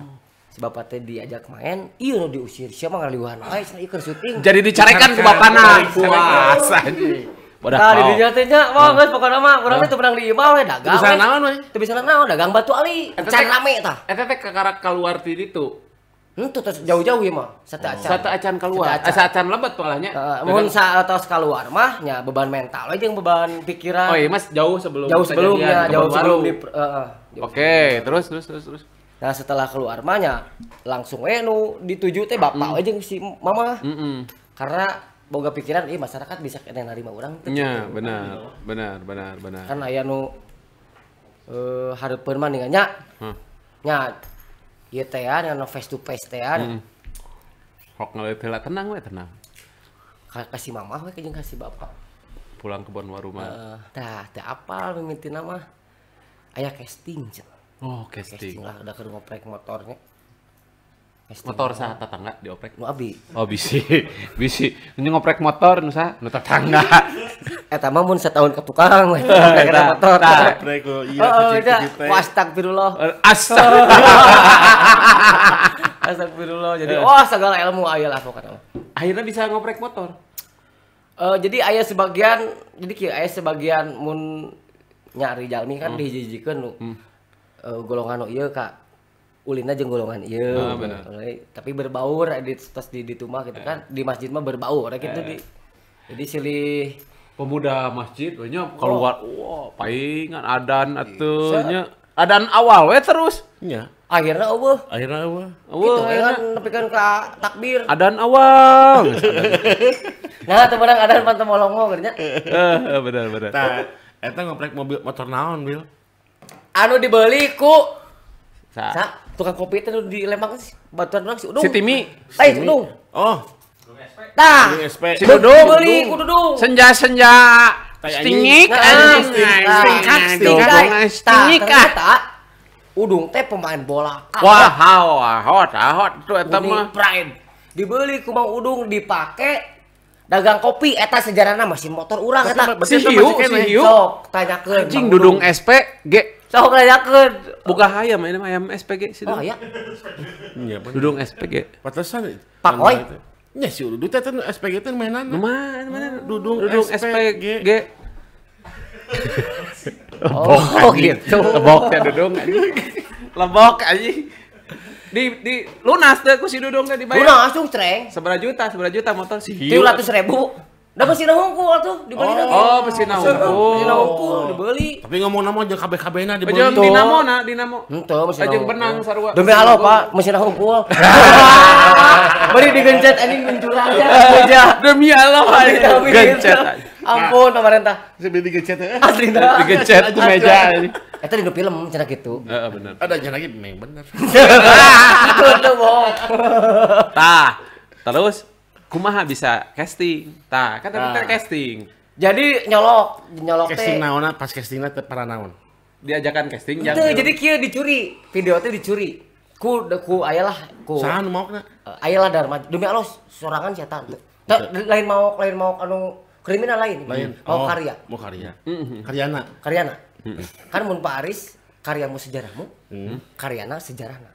Si bapak teh diajak main, iya nu diusir siapa ngaliwan. Ai ah. sana ikut syuting. Jadi dicarekan ke bapak nak, anjing. Bodak nah, di dunia teh nya, wah geus ah. pokona mah urang itu ah. menang di imah we dagang. Bisa nawan, we? Teu bisa nawan, dagang batu ali. Can rame tah. Eta teh ka keluar ti ditu itu hmm, terus jauh-jauh ya mah satu oh. acan satu acan keluar satu eh, acan, acan lebat polanya uh, eh, mohon saat keluar mah ya beban mental aja yang beban pikiran oh iya mas jauh sebelum jauh sebelumnya jauh sebelum eh, oke terus terus terus terus nah setelah keluar mahnya langsung eh nu dituju teh bapak mm. aja si mama karena boga pikiran iya masyarakat bisa kena nerima orang Iya gitu. nah, gitu. benar benar benar benar kan ayah nu uh, harapan mah dengan hmm. nya ya teh ya no face to face teh anu. Hmm. Hok tenang weh tenang. Ka kasih mama we jeung kasih bapak. Pulang ke Bonwaru rumah. Uh, eh, tah teh apal mimiti nama. Ayah casting. Oh, casting. casting lah udah ke ngoprek motornya. Pasti. Motor sah tetangga dioprek. Nu oh, abi. Oh bisi, bisi. Nu ngoprek motor nu sah, nu tetangga. Eta eh, mah setahun ke tukang we. kira iya, motor. Oprek lo oh, iya. Oh, oh udah. Astagfirullah. Astagfirullah. Astagfirullah. Jadi iya. wah segala ilmu aya lah pokoknya. Akhirnya bisa ngoprek motor. Eh, jadi ayah sebagian, jadi kia ayah sebagian mun nyari jalmi kan hmm. dijijikeun nu hmm. Eh, golongan nu ieu iya, kak ulina aja golongan iya nah, tapi berbaur eh, di pas di di rumah gitu eh. kan di masjid mah berbaur eh, gitu di. Jadi silih pemuda masjid banyak keluar oh. wah palingan adan iya. atunya adan awal we terus ya. akhirnya awal akhirnya awal awal gitu, ya kan tapi kan ke takbir adan awal nah teman adan pantau molongo kerja eh benar benar nah eta ngoprek mobil motor naon bil anu dibeli ku sa, sa tukang kopi itu di Lembang sih batuan orang si Udung. Si Timi. Tai eh, si Udung. Oh. Tah. Si Udung beli ku Udung. Senja-senja. Stingik, stingkat, stingkat, stingkat. Udung teh pemain bola. Wah, wah, hot, ah, hot itu eta mah. Pride. Dibeli ku Mang Udung dipake dagang kopi eta sejarahna masih motor urang eta. Si Hiu, si Hiu. Sok tanyakeun. Anjing Dudung SP ge Sok yakin. Buka ayam, ini ayam, SPG sih. Oh iya. Iya, dudung SPG. Pantesan. Pak Oi. Nah, ya si Udu teh kan SPG teh mainan. Mana mana dudung, dudung SPG. SPG. oh, gitu. Lebok ya dudung Lebok aja. Di di lunas deh ku si dudung teh dibayar. Lunas dong, Ceng. Seberapa juta? Seberapa juta motor sih? 700 ribu. Udah pasti nahungkul tuh dibeli oh, Oh, pasti nahungkul. Pasti nahungkul dibeli. Tapi ngomong nama aja KB-KB-na dibeli. Jeung dinamo na, dinamo. Henteu pasti. Jeung benang sarua. Demi Allah Pak, mesin nahungkul. Bari digencet anjing mencurang aja. Demi Allah hari kami gencet. Ampun pemerintah. Sebeli digencet heeh. Asli Digencet di meja. Eta eh, di film cara gitu. Heeh bener. Ada cara gitu memang bener. Itu tuh bohong. Tah. Terus kumaha bisa casting. Tah, kan tapi nah. casting. Jadi nyolok, nyolok casting naona ah? pas castingnya teh para naon. Diajakan casting Itu jadi kia dicuri, video teh dicuri. Ku ku ayalah ku. sahan mau kena eh, Ayalah Dharma. Demi Allah sorangan setan. Lain mau lain mau anu kriminal lain. Lain. Mau oh, karya. Mau karya. Mm -hmm. Karyana. Karyana. Mm -hmm. Kan mun Pak Aris karyamu sejarahmu, mm -hmm. karyana sejarahna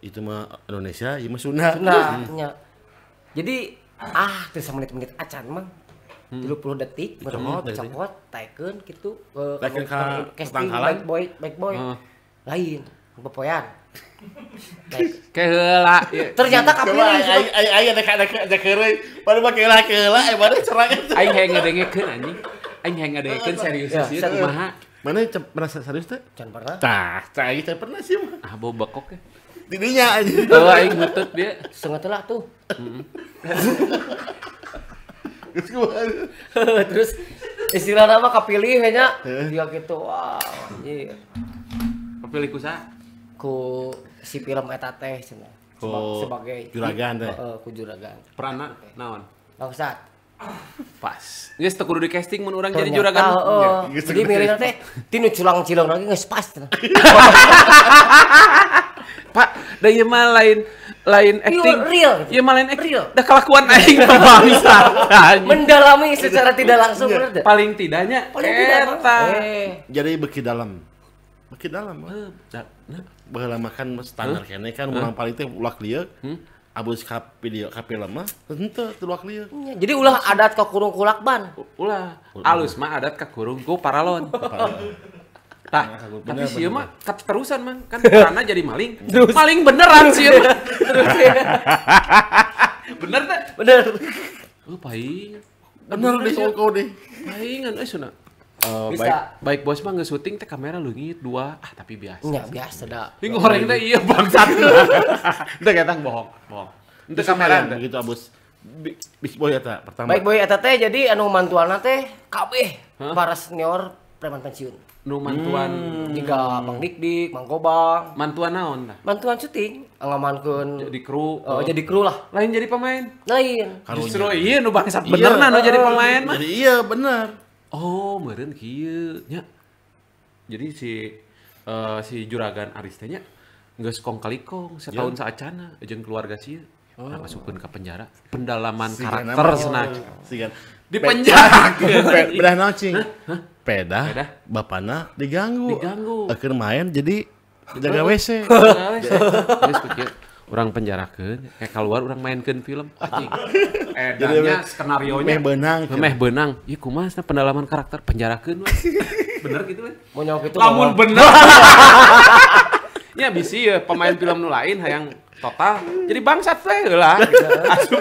itu mah Indonesia itu iya mah Sunda. Sunda nya. Hmm. Jadi ah teu menit-menit acan mang, Hmm. 30 detik beremot copot taikeun gitu. uh, Lakin ka casting baik boy baik boy. Uh. Hmm. Lain bepoyan. Keheula. Iya. Ternyata kapilih. Ai ai ai ada kada kada keureuy. Baru mah keheula keheula eh baru cerang. Aing hayang ini, anjing. Aing hayang ngadengekeun serius ya, sih kumaha. Mana merasa serius teh? Can pernah. Tah, tah pernah sih mah. Ah bobok kok. Ya tidinya aja kalau aing butut dia setengah telak tuh terus istilah nama kepilih hanya dia gitu wow iya kapilih kusa ku si film eta teh cenah ku sebagai juragan teh heeh ku juragan peranna naon langsat nah, pas geus teu kudu di casting mun urang jadi juragan iya, jadi milih teh tinu culang-cilong lagi geus pas pak da ya mah lain lain acting Pure real ya mah lain acting dah kelakuan aing bisa mendalami secara tidak langsung berarti iya. paling tidaknya paling tidak eh. jadi beki dalam beki dalam eh, nah. baheula lama kan standar eh. kene kan orang paling teh ulah lieu hmm? abis kapi video kapi lama tentu tulak dia iya, jadi ulah adat ke kurung kulak ban ulah alus mah adat ke kurung ku paralon Tak, nah, nah, tapi si mah kat terusan mang kan karena jadi maling. Terus. Maling beneran sih mah. bener tak? Bener. Oh, paling. Bener di Solo deh. Palingan, eh suna. Uh, Bisa. baik, baik bos mah nggak syuting teh kamera ngit dua ah tapi biasa. Ya biasa dah Ini goreng teh iya bangsat. Teu ketang bohong, bohong. Itu kamera gitu abus. Bis boy eta pertama. Baik boy eta teh jadi anu mantuan teh kabeh para senior preman pensiun nu mantuan hmm. jika Bang Dik Dik, Mang Koba. Mantuan naon lah. Mantuan syuting. Ngamankeun jadi kru. Oh, uh, jadi kru lah. Lain jadi pemain. Lain. Karunya. Justru iya nu bangsat iya. bener nah nu jadi pemain mah. Jadi iya bener. Oh, meureun kieu nya. Jadi si uh, si juragan Aristanya geus kong kali kong setahun yeah. saacana jeung keluarga sih. Oh. Nah, masukin ke penjara pendalaman si karakter ya. senang Si di penjara. Bedah naucing. Hah? sepeda, sepeda? bapana diganggu. Diganggu. Akhir main jadi jaga WC. orang penjara orang penjarakeun, kayak eh, keluar orang ke film anjing. Eh, skenario nya meh benang. Meh benang. Ieu kumaha pendalaman karakter penjara ke. bener gitu kan? Mau nyok itu. Lamun bener. ya bisi ya pemain film nu lain hayang total jadi bangsat saya gitu lah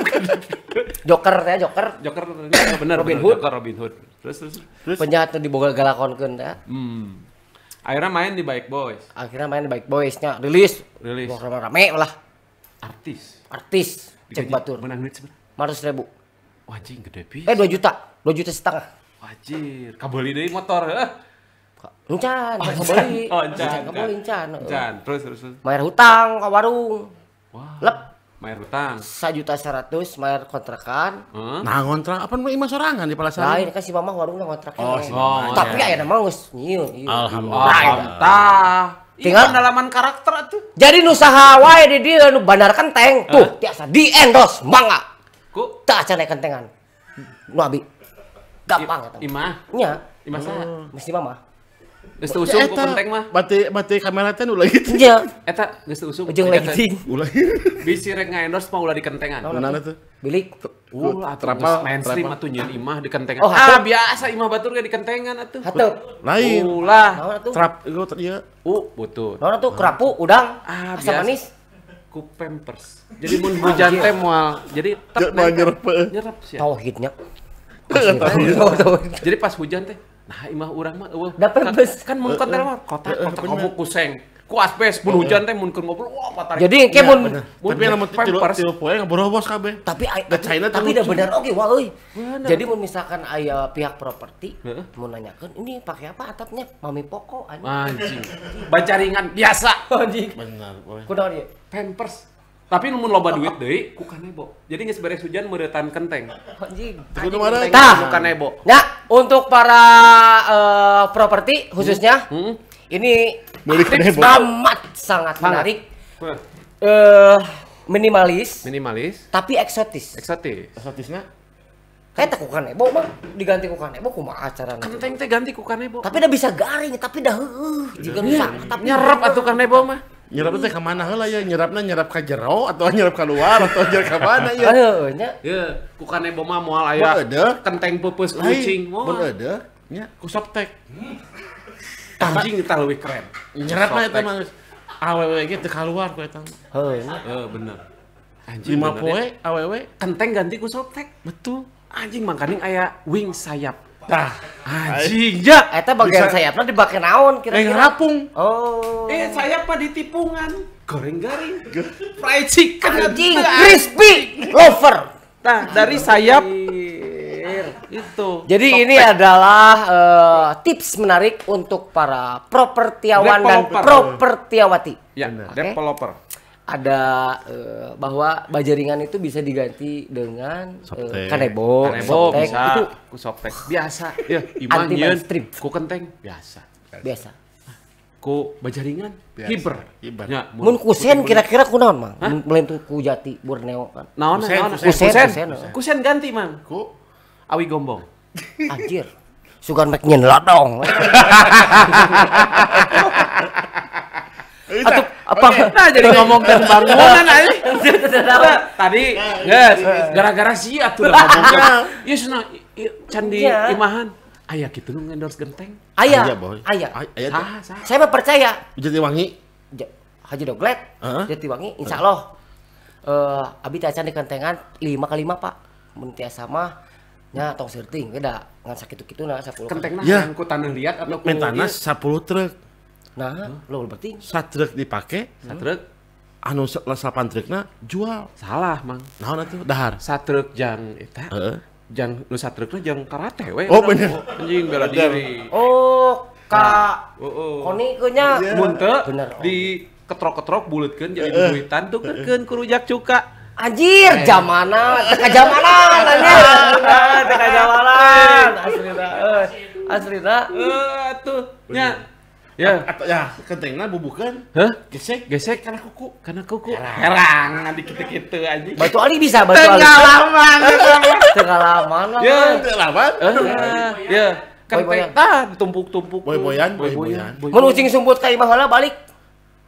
joker ya joker joker iya, bener Robin bener, Hood joker Robin Hood terus terus, terus. penjahat tuh galakon kan ya hmm. akhirnya main di Bike Boys akhirnya main di Bike Boysnya rilis rilis rame, rame lah artis artis cek batur menang duit seberapa ribu wajib gede pisan eh dua juta dua juta setengah wajir kabeli deh motor eh Encan, oh, kabeli. Oh, encan. Kabeli encan. Encan, terus terus. Bayar hutang ke warung Wah. Lep. Mayar Satu juta seratus, mayar kontrakan. Hmm? Nah kontrak apa namanya imah sorangan di palasan? Lain kan si mamah warung kontrakan. Oh, si Tapi ya nama geus nyieu. Iya, iya. Alhamdulillah. Tah. Iya, Tinggal kedalaman karakter tuh. Jadi nusaha wae di jadi nu bandar kenteng eh? tuh tiasa di endorse mangga. Ku tah naik kentengan. Nu abi. Gampang eta. Imah. Nya. Imah saha? Hmm, Mesti mama. Geus teu usum ku mah. Bate bate kamera teh ulah gitu. Iya. Eta geus teu usum. Ujung lighting. Ulah. Bisi rek ngaendorse mah ulah di kentengan. mana tuh Bilik. Ulah terapal mainstream atuh nyeun imah di kentengan. Oh, ah biasa imah batur gak di kentengan atuh. Hateup. Lain. Ulah. Trap ieu ieu. Ya. U butuh. Lawan tuh kerapu udang. Ah, biasa. manis ku pampers. Jadi mun eh. gitu, hujan teh moal. Jadi tep nyerep. Nyerep tau Tauhidnya. Jadi pas hujan teh Nah, imah urang mah eueuh. Dapat kan bus. Kan mun kontel mah kota kota kamu kuseng. Ku asbes mun hujan teh mun keur ngobrol wah patah. Jadi iya, engke mun tapi lamun tilu tilu poe bos kabeh. Tapi da China tapi da benar oke wah euy. Jadi mun misalkan aya pihak properti mun nanyakeun ini pakai apa atapnya? Mami poko anjing. Anjing. Bacaringan biasa anjing. Benar. Kunaon ieu? Pampers tapi numun loba duit deh, ku kanebo jadi geus beres hujan meuretan kenteng anjing kudu mana tah kanebo Ya, untuk para uh, properti khususnya hmm. Hmm. ini Beli kanebo. amat sangat menarik Eh, uh, minimalis minimalis tapi eksotis eksotis Eksotisnya kayak tak ku kanebo bang diganti ku kanebo Kuma acara kenteng teh ganti ku kanebo tapi udah bisa garing tapi udah heeh. Uh, jika iya. bisa tapi nyerep atuh kanebo uh. mah nyerapnya teh kemana lah ya nyerapnya nyerap ke jero atau nyerap ke luar atau nyerap ke mana ya aduh nya ya kukane boma moal aya kenteng pepes kucing moal ada nya ku soptek anjing eta leuwih keren nyerapna eta mah awewe ge teu kaluar ku eta heuh heuh bener anjing lima ya. poe aww kenteng ganti ku soptek betul anjing mangkaning ayah wing sayap Tah, anjing ya. Eta bagian Bisa... sayapnya dibakar naon kira-kira? Eh, rapung. Oh. Eh, sayap di ditipungan, goreng garing Fried chicken. Anjing, crispy lover. Nah, dari sayap itu. Jadi Topek. ini adalah uh, tips menarik untuk para propertiawan dan propertiawati. Ya, okay. developer ada uh, bahwa bajaringan itu bisa diganti dengan uh, kanebo, kanebo soptek. bisa. ku biasa. ya, iman anti mainstream. Ku kenteng biasa. Biasa. Ku bajaringan hiper. Hiper. Ya, mun kusen kira-kira ku naon, Mang? Mun ku Jati Borneo kan. Naon kusen, Kusen, kusen. Kusen ganti, Mang. Ku awi gombong. Anjir. Sugan mac nyen ladong. Atau apa okay. nah jadi ngomongkan bangunan aja eh, ya, eh, eh. nah, tadi guys gara-gara sih atuh ngomongkan iya sana candi iya. imahan ayah gitu nu endorse genteng ayah ayah ayah sah, saya percaya jadi wangi Haji Doglet jadi wangi insya Allah uh, abi di kentengan lima kali lima pak mentiasa sama nya tong sirting beda ngan sakit itu gitu nah sepuluh kenteng nah ya. yang ku tanah liat atau ku tanah iya. sepuluh truk nah hmm. lo berarti satrek dipakai hmm. satrek anu lesa pantrekna jual salah mang nah nanti dahar satrek jang eta eh, uh. jang nu satrukna jang karate we oh bener oh, anjing bela diri oh ka nah, oh, oh. koni kenya yeah. munte di ketrok-ketrok bulatkeun jadi uh. duitan tuh keun kurujak cuka Anjir, eh. zamana, teka zamanan anjir. Nah, teka zamanan. Asli da. Eh. Asli eh, tuh. Nya, Ya. Atau ya kentengna bubukan. Hah? Gesek. Gesek karena kuku. Karena kuku. Herang nanti kita-kita aja. Batu ali bisa batu ali. Tengalaman. Tengalaman. Ya, tengalaman. Ya. Kentekan tumpuk-tumpuk. Boy-boyan, boy-boyan. Mun ucing sumput kayak imah balik.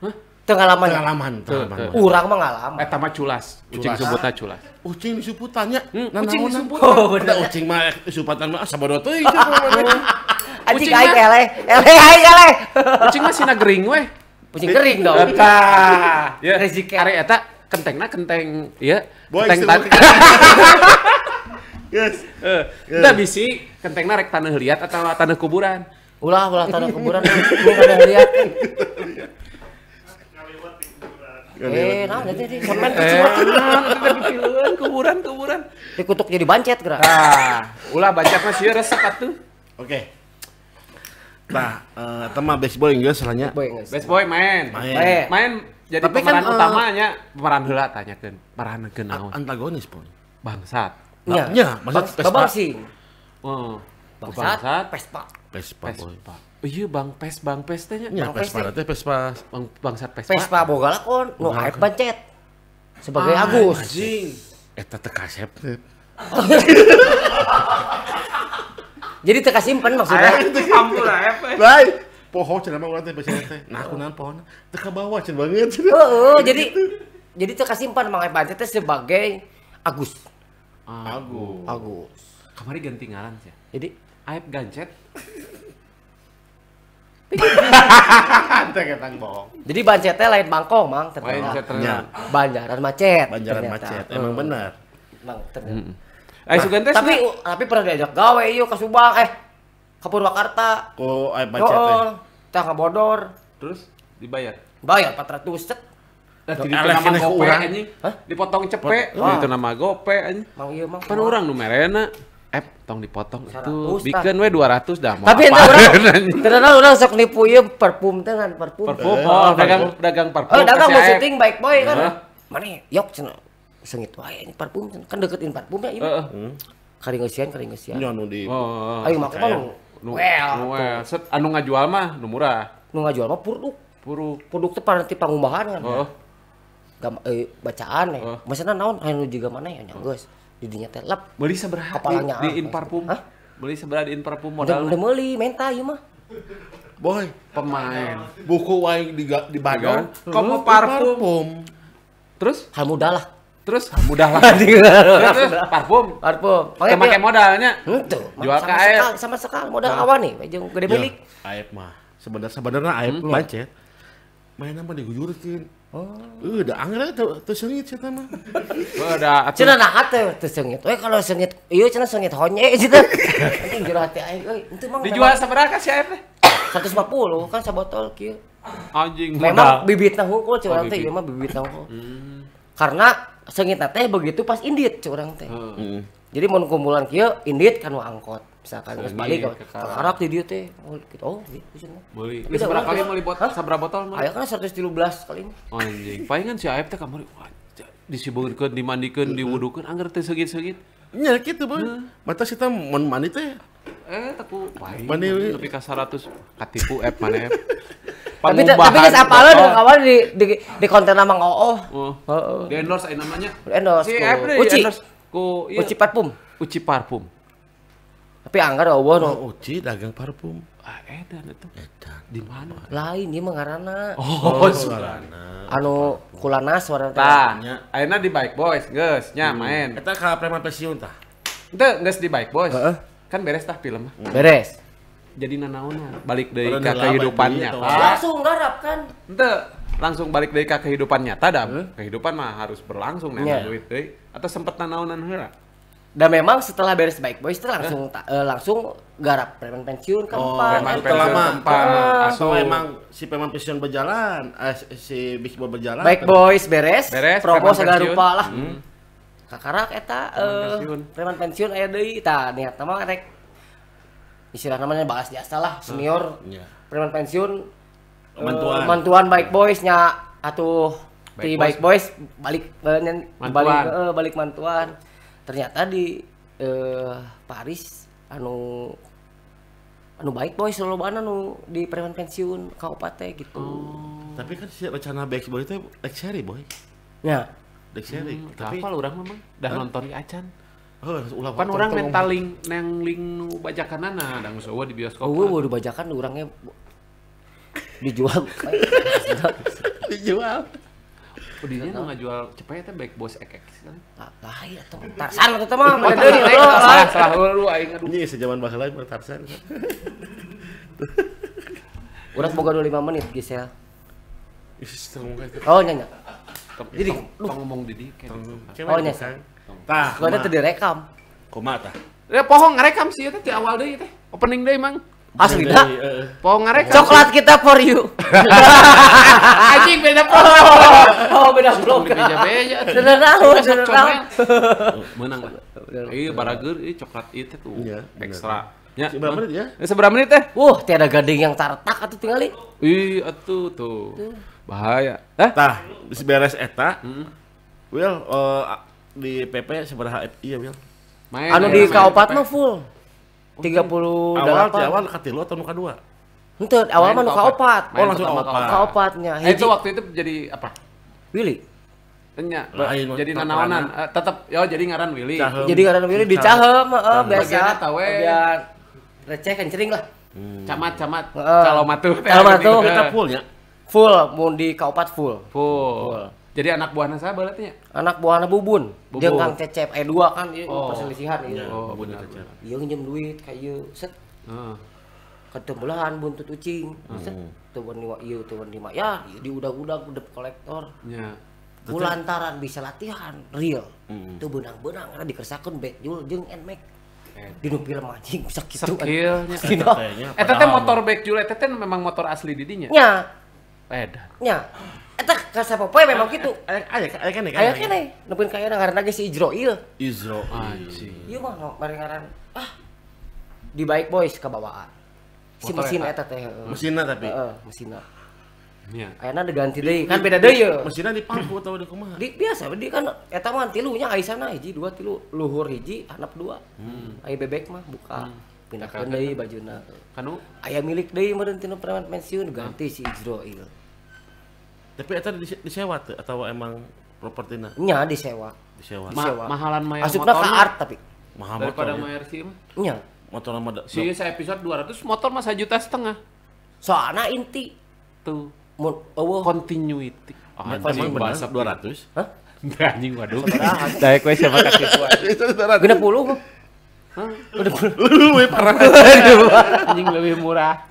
Hah? Tengalaman. Tengalaman. Tengalaman. Urang mengalami. Eh, Eta culas. Ucing sumputna culas. Ucing disumputannya. Hmm, ucing disumput. Oh, oh, ucing mah sumpatan mah ah, dua teuing. Anjing aing eleh, eleh aing eleh. Kucing mah sina gering weh. Kucing gering dong. Eta. Ya. Rezeki are eta kentengna kenteng ieu. Iya, kenteng tan. Yes. Heeh. Da bisi kentengna rek tanah liat atau tanah kuburan. Ulah ulah tanah kuburan gua kada liat. Eh, nah, eh. kuburan, kuburan. Dikutuk jadi bancet, gerak. Nah, ulah bancet masih resep atuh. Oke. Nah, uh, eh, tema best boy enggak salahnya. Best boy main. Main. Main jadi Tapi kan, pemeran kan, utamanya pemeran tanya kan. Peran naon? Antagonis pun. Bangsat. Iya. Iya, maksud Pespa. Bangsing. Bangsat. Pespa. Pespa. Pespa. Iya bang pes bang pes tanya. Ya, bang pespa teh pespa bang bangsat pespa. Pespa boga kon lo aib pancet. Sebagai ah, Agus. eh tetek kasep. Jadi teka simpen maksudnya. itu Ampun apa? Baik. Poho cina mah orang tiba cina teh. Nah, aku naon pohona? Teka bawah cina banget. Heeh, oh, oh, oh, jadi jadi teka simpen Mang Evan teh sebagai Agus. Ah, Agus. Agus. Kamari ganti ngaran sih. Jadi Aib Gancet. Jadi bancetnya lain bangkong, Mang. Ternyata. Banjaran macet. Banjaran macet. Emang benar. Mang, ternyata. Ayo nah, tapi tapi pernah diajak gawe yuk iya, ke Subang eh ke Purwakarta. Oh, ayo baca teh. Tah ke Bodor. Terus dibayar. Bayar 400 cet. Dah di nama gope anjing. Dipotong cepe, oh. itu nama gope anjing. Iya, Mang ieu mah. Pan urang nu merena. Eh, tong dipotong itu bikin we 200 dah tapi ente orang ternyata orang sok nipu ya parfum teh kan parfum parfum oh, oh, dagang dagang parfum oh dagang mau syuting baik boy kan mana ya? yok cenah sengit wah ini parfum kan deketin parfumnya ini uh, uh. Hmm. kering karingesian ya nu di oh, oh, oh. ayo mah nu well well set anu ngajual mah nu murah nu ngajual mah puruk puruk produk teh nanti panggung kan oh. Gam, eh, bacaan ya, oh. maksudnya naon anu juga mana ya nyanggus di telap beli seberapa kepalanya di, in parfum Hah? beli seberapa di in parfum modal udah beli menta ya mah boy pemain buku wae di di kamu kamu parfum terus hal mudah lah Terus mudah lah. terus parfum. Parfum. Pakai pakai modalnya. Itu. Jual ke air. sama sekali nah. modal nah. awan nih, jeung gede milik. Iya. Aib mah. Sebenarnya sebenarnya aib hmm. pancet. Ya. Mainan mah diguyurkeun. Oh. udah eh, angin tuh tuh sengit sih mah. Udah. Oh, cina nak atau tuh sengit. Eh kalau sengit, iya cina sengit honye sih tuh. Ini teh hati euy. Eh, itu mah dijual seberapa sih air lima puluh kan sabotol kyu. Anjing. Memang tahu kok cewek nanti memang bibit iya tahu kok. Hmm. Karena Sengit teh begitu pas indit curang teh hmm. hmm. jadi mau kumpulan kia indit kan angkot misalkan terus balik oh, ke karap di dia teh oh gitu oh gitu boleh bisa berapa kali mau botol seberapa botol mah ayah kan belas kali ini oh, anjing palingan si aep teh kamari disibungkeun dimandikeun hmm. diwudukeun anggar teh segit-segit nya tuh bang mata kita mau mandi teh eh teku lain lebih kasar ratus katipu app mana tapi tapi guys apa lo dengan awal di di di konten nama oh oh oh di endorse aja namanya endorse si uci ku iya. uci parfum uci parfum tapi anggar oh no uci dagang parfum ah edan itu edan di mana lain dia mengarana oh, oh suara anu kulana suara tah akhirnya di bike boys guys nya hmm. main kita ke preman pensiun tah itu guys di bike boys kan beres tah film beres jadi nanaona balik dari ke kehidupannya langsung garap kan ente langsung balik dari ke kehidupan nyata dah hmm? kehidupan mah harus berlangsung nih iya. yeah. duit deh atau sempet nanaonan heula dan memang setelah beres baik boys itu langsung ta, uh, langsung garap preman pensiun kan oh, empat lama keempat atau memang si preman pensiun berjalan eh, si bisbol berjalan baik boys beres, beres promo segala rupa lah hmm. Kakarak eta preman uh, eh, pensiun aya deui tah niat nama rek istilah namanya bahas jasa lah senior hmm, yeah. preman iya. pensiun eh, mantuan uh, mantuan baik boysnya atau di baik boys balik eh, balik mantuan. balik, uh, balik mantuan ternyata di uh, Paris anu anu baik boys selalu mana nu di preman pensiun kau pate gitu oh. tapi kan siapa rencana baik boys itu Lexeri boy ya Dek seri. Hmm, tapi apa orang memang dah nonton di acan. Heeh, oh, ulah kan orang mentaling neng link nu bajakanana da geus usah di bioskop. Oh, oh, udah bajakan orangnya dijual. dijual. Oh, dia nu ngajual cepet ya, baik bos ekek. Lah iya tuh tarsan teman. mah mah deui naik salah salah lu aing aduh. Ini sejaman baheula mah tarsan. Urang boga 25 menit Gisel. Ya. Oh nyanyi jadi lu ngomong di gitu. oh nya gitu kan. tah gua tadi direkam Koma, tah ya pohon ngerekam sih ya, teh di awal deui ya, teh opening deui mang Asli ah, dah. Iya, iya. Pohon ngerekam. Coklat kita for you. Anjing beda pohon. Oh, oh beda blok. Beda beja. Sudah tahu, sudah tahu. Menang lah. Iya eh, barageur ieu eh, coklat ieu eh, teh tuh iya, ekstra. Ya, seberapa menit ya? Seberapa menit teh? Wah, tiada gading yang tartak atau tinggali. Ih, atuh tuh bahaya eh tah beres eta hmm. Will uh, eh, di PP seberapa iya Will main anu di kaopat mah full tiga puluh awal di awal lo atau nuka dua itu awal mah nuka opat oh langsung opat kaopatnya eh, itu waktu itu jadi apa Willy Nya, iya, jadi nanawanan uh, eh, tetap ya jadi ngaran Willy cahem. jadi ngaran Willy di Cahem uh, biasa tawe biar receh kencering lah hmm. camat camat uh, kalau matu kita full ya Full, mau di Kaupat full. Full. full. Jadi anak buahnya saya berarti ya? Anak buahnya Bubun. Bubun. Dia kang cecep eh dua kan ieu iya, oh. perselisihan ieu. Iya. Oh, Bubun cecep. Ieu iya, nginjem duit kayak ieu, set. Uh. Ah. Ketumbelahan buntut ucing. Uh. Set. Tuan niwa iya tuan lima. Ya, di udah-udah udah kolektor. Ya. bulantaran bisa latihan real. Mm. Tuh benang-benang karena dikersakeun back jeng jeung enmek. Eh. Di nu film anjing bisa kitu. Skill nya. motor back jul eta memang motor asli didinya. ya Edan. Ya. Eta kasa Popoy memang gitu. Aya aya kene kene. Aya kene. Kan, kan. kan, eh. Neupikeun ka ayeuna ngaranna geus si Izrail. Izrail anjing. Ieu iya, mah bari ngaran ah di baik boys kabawaan. Si ya, mesin eta teh. Mesinna tapi. Heeh, mesinna. Iya. Ayeuna ganti deui. Kan beda deui ye. Mesinna di Pangku atawa di kumaha? Di biasa di kan eta mah tilunya sana hiji dua tilu luhur hiji anak dua. Hmm. Ai bebek mah buka. Hmm. Pindah deui bajuna. Kanu ayah milik deh meureun tina preman pensiun ganti si Izrail. Tapi itu disewa tuh atau emang propertina? Nya disewa. Disewa. Ma disewa. Mahalan mayor Asupna motor. ka art tapi. Mahal motor. Daripada ya? mayor sih mah Nya. Motor lama dah sih saya episode 200 motor mah juta setengah. Soalnya inti tuh. Mun eueuh continuity. Oh, anjing bahasa 200. Hah? Anjing waduh. saya kue siapa kasih tuan. Saudara. puluh Udah lebih parah. Anjing lebih murah.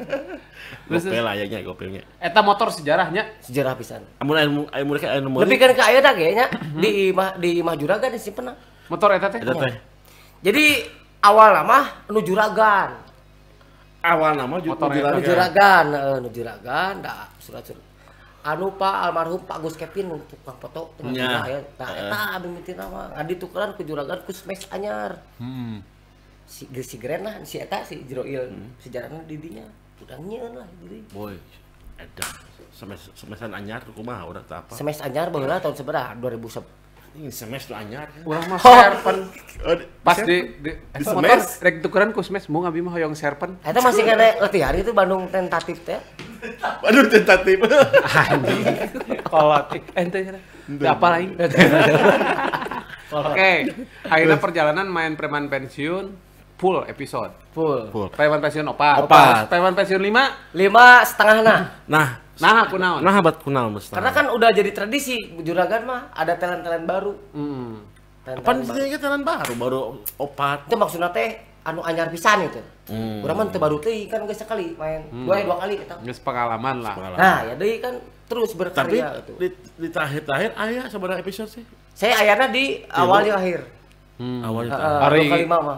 Gopel ayahnya, gopelnya. Eta motor sejarahnya. Sejarah pisan. Amun anu murah kayak anu murah. Lebih kan ke ayeuna kayaknya di imah di imah juragan pernah. Motor eta teh. Eta teh. Jadi awal lama nu juragan. Awal nama motor Nu Juragan, nu juragan, eh, dah surat surat. Anu Pak almarhum Pak Gus Kevin Pak foto. ya. Nah, eh. eta abis mitina nama. Adi tukeran ke juragan ku smash anyar. Hmm si si Gren lah si Eta si Jeroil hmm. sejarahnya didinya udah nyeun lah diri boy Eta semes semesan anyar kumaha udah tak apa semes anyar baheula tahun seberapa 2000 ini semes tuh anyar. Ulah mah oh. serpen. Pas di di, di rek tukeran ku semes mau abi mah hoyong serpen. itu masih kene latihan itu Bandung tentatif teh. Bandung tentatif. Anjing. Kolot. Eh, ente apa lain? Oke, akhirnya perjalanan main preman pensiun, full episode. Full. Full. Pewan pensiun opat. opa Pewan pensiun lima. Lima setengah nah. Nah. Nah aku naon. Nah abad kunaon mas Karena kan udah jadi tradisi juragan mah ada talent talent baru. Hmm. Apa sih talent baru baru opat. Itu maksudnya teh anu anyar pisan itu. Hmm. Urang mah baru teh kan gak sekali main. Hmm. Dua ya, dua kali kita. Gak pengalaman lah. Nah, ya deh kan terus berkarya Tapi, itu. Di, di terakhir-terakhir ayah sebenarnya episode sih? Saya ayahnya di awal di akhir. Hmm. Awalnya uh, Ari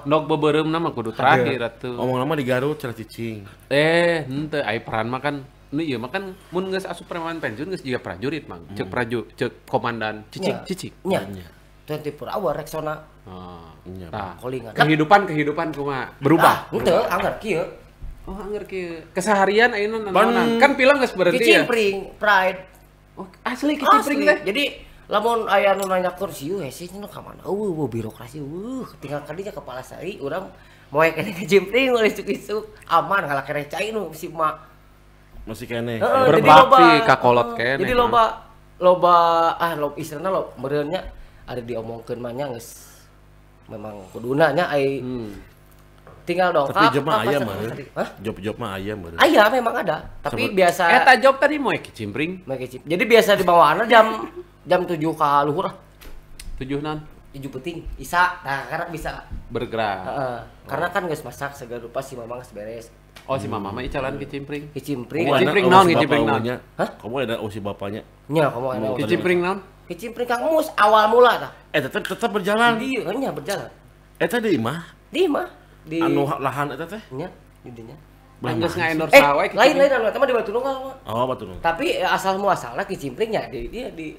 nok beberem nama kudu terakhir atuh. Omong lama di Garut cerah cicing. Eh, henteu ai peran mah kan nu ieu mah kan mun geus asup preman pensiun geus juga prajurit mang. Cek hmm. praju cek komandan cicing yeah. cicing. Yeah. Twenty four hour reksona. Oh, nya. Nah, kolingan. Kehidupan kehidupan kuma berubah. Ah, henteu anggar kieu. Oh, anggar kieu. Keseharian ayeuna nanaonan. Kan film geus berhenti ya. pring pride. Oh, asli kicing oh, pring teh. Jadi lamun ayah nu nanya kursi hese nya nu mana eueuh oh, birokrasi uh tinggal kadinya kepala sari mau yang kene ke jimpring oleh isuk-isuk aman ngalah kere cai nu si ma masih kene uh, berbakti ka kolot kene jadi loba loba ah loba istilahna lo berenya ada diomongkan mah nya memang kuduna ay, hmm tinggal dong. Tapi ah, job mah ah, ayam mah. Job-job mah ayam mah. Ayam memang ada, tapi Sebut, biasa tak job tadi mau ke cimpring. Mau ke Jadi biasa di bawaan jam jam tujuh ke luhur tujuh nan. tujuh penting Isa nah karena bisa bergerak. Uh, uh, karena kan guys masak segala rupa si mamang beres. Oh si mama mah icalan hmm. kicimpring. Kicimpring. Oh, kicimpring naon kicimpring naon? Hah? Kamu ada oh si bapaknya? Nya kamu ada. Kicimpring naon? Kicimpring Kang Mus awal mula tah. Eh tetap tetap berjalan. Iya, nya kan, berjalan. Eh tadi mah? Di mah. Di anu lahan eta teh? Nya, yudinya. Banyak nggak endorse eh, awake. Lain lain anu teh mah di Batu Nunggal. Oh, Batu Nunggal. Tapi eh, asal muasalna kicimpringnya di dia di, di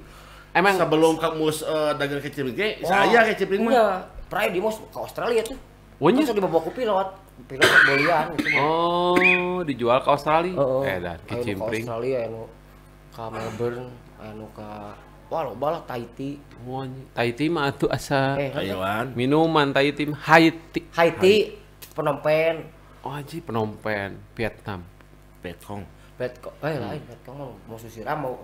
Emang sebelum kamu uh, eh, dagang kecil gede, saya kecil mah. pray iya. di mus ke Australia tuh. Wanya sudah dibawa ke pilot, pilot bolian gitu. Oh, dijual ke Australia. Oh, uh. Eh, dah kecimpring. Ke Australia anu ke Melbourne, anu ke Wah, lo balah Tahiti. Wanya Tahiti mah itu asa. Eh, Taiwan. Minuman Tahiti, Haiti. Haiti, Penompen. Oh, aji Penompen, Vietnam. Vietcong. Vietcong. Eh, lain Vietcong mau susira mau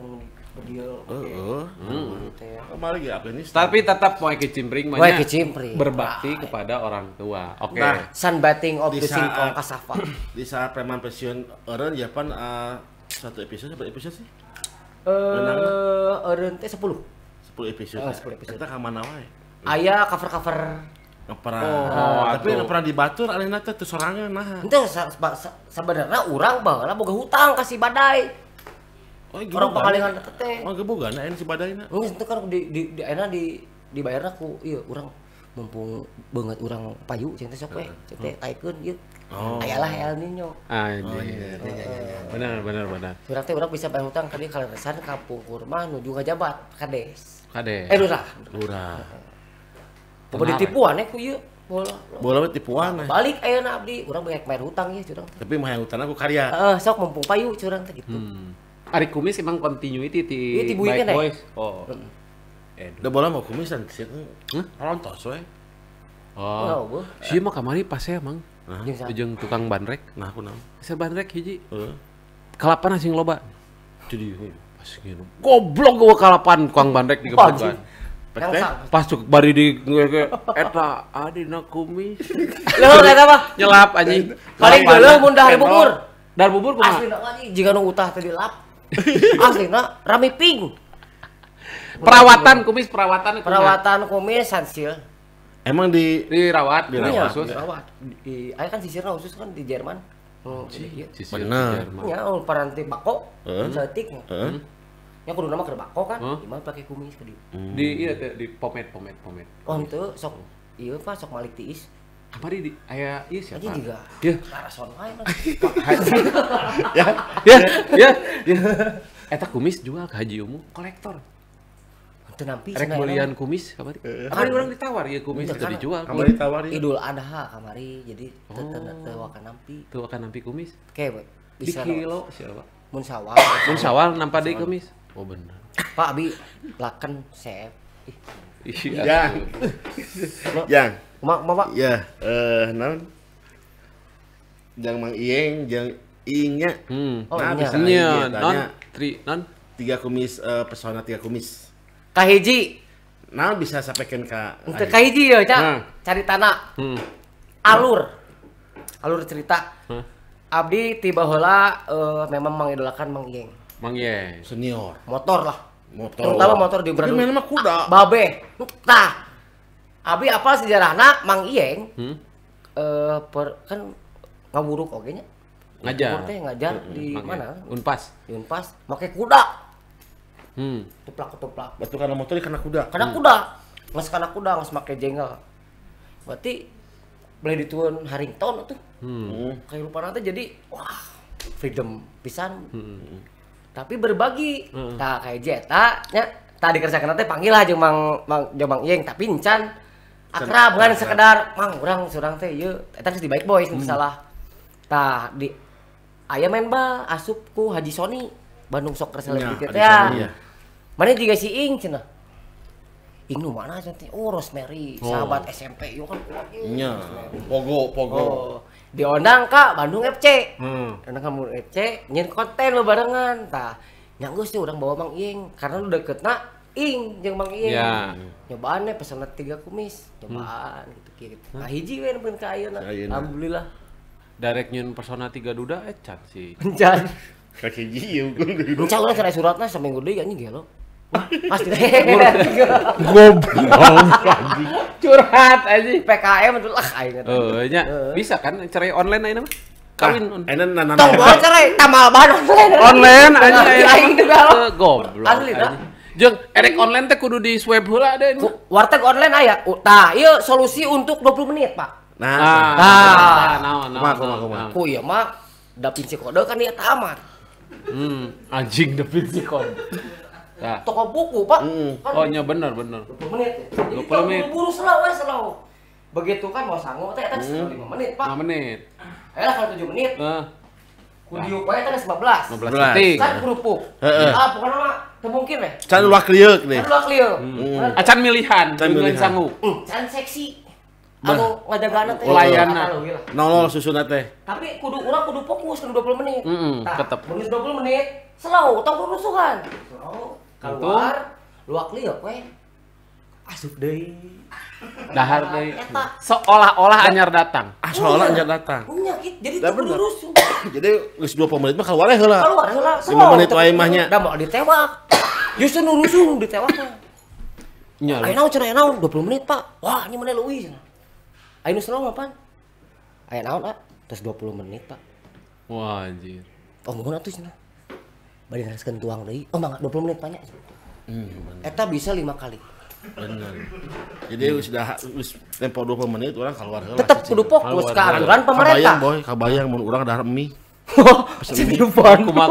Bedil, uh, uh, hmm. Apa ini? Tapi tetap mau kecimpring, mau kecimpring. Berbakti ah. kepada orang tua. Oke. Okay. Nah, sunbathing of the singkong kasafa. Di saat preman pensiun orang ya pan uh, satu episode berapa episode sih? Eh, orang teh Sepuluh 10 episode. Oh, 10 episode. Kita ka mana wae? Aya cover-cover pernah oh, oh, tapi yang pernah dibatur Alena teh tuh sorangan nah itu sebenarnya orang baheula boga hutang kasih badai orang pakalingan teh oh gebu gak naen si badai oh itu kan di di di enak di dibayar aku iya orang mumpung banget orang payu cinta sok eh cinta taikun iya Oh. Ayalah El Nino. Ah, oh, iya iya, iya, iya, iya, Benar, benar, benar. Urang teh bisa bayar hutang kali kalau ka pungkur mah nuju jabat kades. Kades. Eh, lurah. Lurah. Pokoknya ditipuan ya eh, ku ieu bola bola mah tipuan nah, balik ayeuna abdi orang banyak bayar hutang ya curang tapi mah hutang aku karya eh uh, sok mumpung payu curang teh gitu hmm. Ari Kumis emang continuity di Iya, Bike kan, eh. Boys. Oh. oh. Eh, Udah bola mau kumis dan siap hmm? rontos we. Oh. Oh, Si mah kamari pas ya, Mang. Nah, iya, Ujung tukang bandrek. nah aku nam Saya bandrek hiji. Heeh. Kalapan asing loba. Jadi eh, pas nginu. Goblok gua kalapan tukang bandrek di kebun kebutuhan. Pas cuk bari di eta adina kumis. Lo eta apa? Nyelap anjing. Paling Kelap dulu bandrek. mun dahar bubur. Dar bubur kumaha? Asli anjing jika nu utah tadi lap. Asli nah, rame ping. Perawatan kumis perawatan itu. Perawatan kumis sansil. Emang di dirawat, dirawat iya, khusus. Dirawat. Di, ayah kan sisir khusus kan di Jerman. Oh, iya. Sisir Benar. Ya, Iya, paranti bako, uh, cantik. Hmm? Ya kudu nama kerbako kan, huh? gimana pakai kumis tadi. Di iya di pomade pomade pomade. Oh, itu sok iya Pak sok malik tiis kemarin di ayah iya siapa? Ini juga. Ya. Karason lain. ya, ya, ya, ya. Eta kumis jual ke Haji Umu kolektor. Itu nampi Rek mulian kumis kamari. Iya, kamari iya. orang ditawar ya kumis itu dijual. Kamari ditawar. Iya? Idul Adha kamari jadi teu oh. wakan nampi. Teu nampi kumis. Oke, bisa. Di kilo siapa? Mun sawal. Mun sawal nampa kumis. Oh bener. Pak Abi laken sep. Iya. Yang. Yang mak mak pak ya eh non jangan mang ieng jangan inya hmm. oh, nah, bisa inya non tri non tiga kumis uh, pesona tiga kumis kahiji nah bisa sampaikan ke ke kahiji ya cak nah. cari tanah hmm. alur alur cerita huh? Abdi tiba hola uh, memang mengidolakan Mang ieng. Mang ieng senior motor lah motor terutama motor di Bandung memang kuda babe nah Abi apa sejarah anak Mang Ieng? Hmm? Uh, per, kan ngawuruk oke nya. Ngajar. Teh ngajar hmm, hmm di mana? Unpas. Di Unpas make kuda. Hmm. Tuplak tuplak. Batu karena motor karena kuda. Karena hmm. kuda. nggak karena kuda nggak semakai jengkel. Berarti beli dituan Harrington tuh. Hmm. hmm. Kayak lupa nanti jadi wah freedom pisan. Hmm. Tapi berbagi. Hmm. Tak kayak Jeta Ya. tadi kerja teh panggil aja Mang Mang jombang Ieng tapi encan akrab kan sekedar mang orang seorang teh iya eta harus di baik boys hmm. salah tah di aya main ba asupku Haji Sony Bandung Soccer ya, Celebrity ya, ya. ya. mana juga si Ing cina, Ing nu mana cenah oh Rosemary oh. sahabat SMP yuk kan nya pogo pogo oh. diundang kak Bandung FC hmm. undang kamu FC nyin konten lo barengan tah nyanggus tuh orang bawa Mang Ing karena lu deket nak ing jeung Mang Iing. Yeah. Nyobaan ya pesan tiga kumis, nyobaan hmm. gitu kiri, gitu. Nah hiji we nemen ka ayeuna. Alhamdulillah. Direct nyun persona tiga duda ecan eh, sih. Encan. Kaki hiji ieu iya, gua. Encan urang cerai suratna seminggu deui anjing gelo. Mas Goblok Curhat aja, PKM itu lah kayaknya, oh, nya. Bisa kan cerai online aja, mah? kawin ah, enan nan tong ya. cerai tamal banget online online aja aing juga goblok asli dah Jeng, erek online teh kudu di swab hula deh. Warteg online aya. Nah, iya solusi untuk 20 menit, Pak. Nah, ah, nah, nah, nah, nah, nah, nah, nah, nah, nah, nah, nah, nah, nah, nah, Hmm, anjing nah, nah, kode. Nah. Toko buku, Pak. nah, Kan oh, iya nah, nah, 20 menit. nah, Jadi 20 menit. Buru selalu, nah, selalu. Begitu kan mau sanggup teh nah, 5 hmm. menit, Pak. 5 menit. Ayolah kalau 7 menit. Uh. Kuliuk wae kan 15. 15 detik. kerupuk. Heeh. Ah, pokoknya mah teu mungkin weh. Can ulah kliuk deh. Can ulah kliuk. Hmm. Kan Acan milihan, can milihan sangu. Hmm. Can seksi. Anu ngadagana teh. Layana. Iya. Nolol susuna teh. Tapi kudu urang kudu fokus dua 20 menit. Heeh, heeh, Mun 20 menit, slow tong heeh, Slow. Keluar, luak liuk weh asup deh Dahar deh Seolah-olah anyar datang. Ah, seolah iya. anyar datang. Iya, Jadi tuh lurus. Jadi geus 20 menit mah keluar heula. Keluar heula. 5 menit wae mah nya. Da mau ditewak. Justru nurusuh ditewak. Nya. naon cenah naon 20 menit, Pak. Wah, ini mana leuwih. Ayeuna senaon apa ayo naon, Pak? Terus 20 menit, Pak. Wah, anjir. Oh, ngomong atuh cenah. Bari nareskeun tuang deui. Oh, mangga 20 menit banyak. Hmm. Eta bisa lima kali benar jadi hmm. sudah tempo puluh menit orang keluar tetap kudu fokus ke aturan pemerintah kabayang boy kabayang mun orang darah mie oh, pesen mie kuma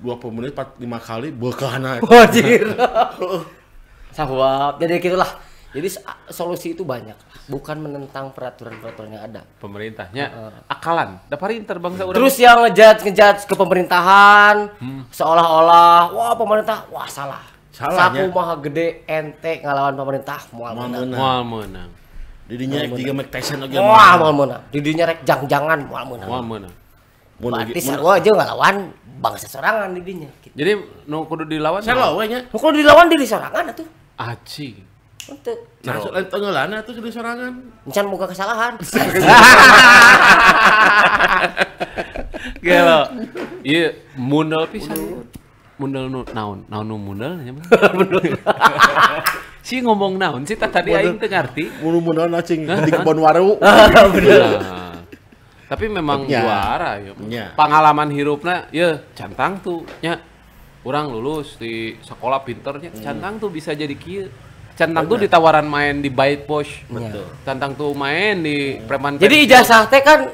Dua 20 menit lima kali bekahana wajir oh, sahwab jadi gitulah jadi solusi itu banyak, bukan menentang peraturan-peraturan yang ada. Pemerintahnya uh, akalan, dapat terbangsa orang. Terus yang ngejat ngejat ke pemerintahan, hmm. seolah-olah wah pemerintah wah salah salahnya saku maha gede ente ngalawan pemerintah moal menang moal menang didinya rek tiga Mike Tyson oke moal moal menang didinya rek jang-jangan moal menang moal menang berarti sarua aja ngalawan bangsa serangan didinya gitu. jadi nu no, kudu dilawan sarua nya nu kudu dilawan diri sorangan atuh aci untuk nah soalnya tenggelan atuh diri sorangan encan muka kesalahan gelo iya mundal pisan mundel nu naon naon nu mundel iya, si ngomong naon sih tadi aing teu ngarti mundel mundel nacing di kebon waru ah, bener iya. tapi memang iya. juara ya. pengalaman hirupnya ya cantang tuh nya orang lulus di sekolah pinternya hmm. cantang tuh bisa jadi kia cantang tuh ditawaran main di bait pos betul cantang tuh main di preman jadi ijazah teh kan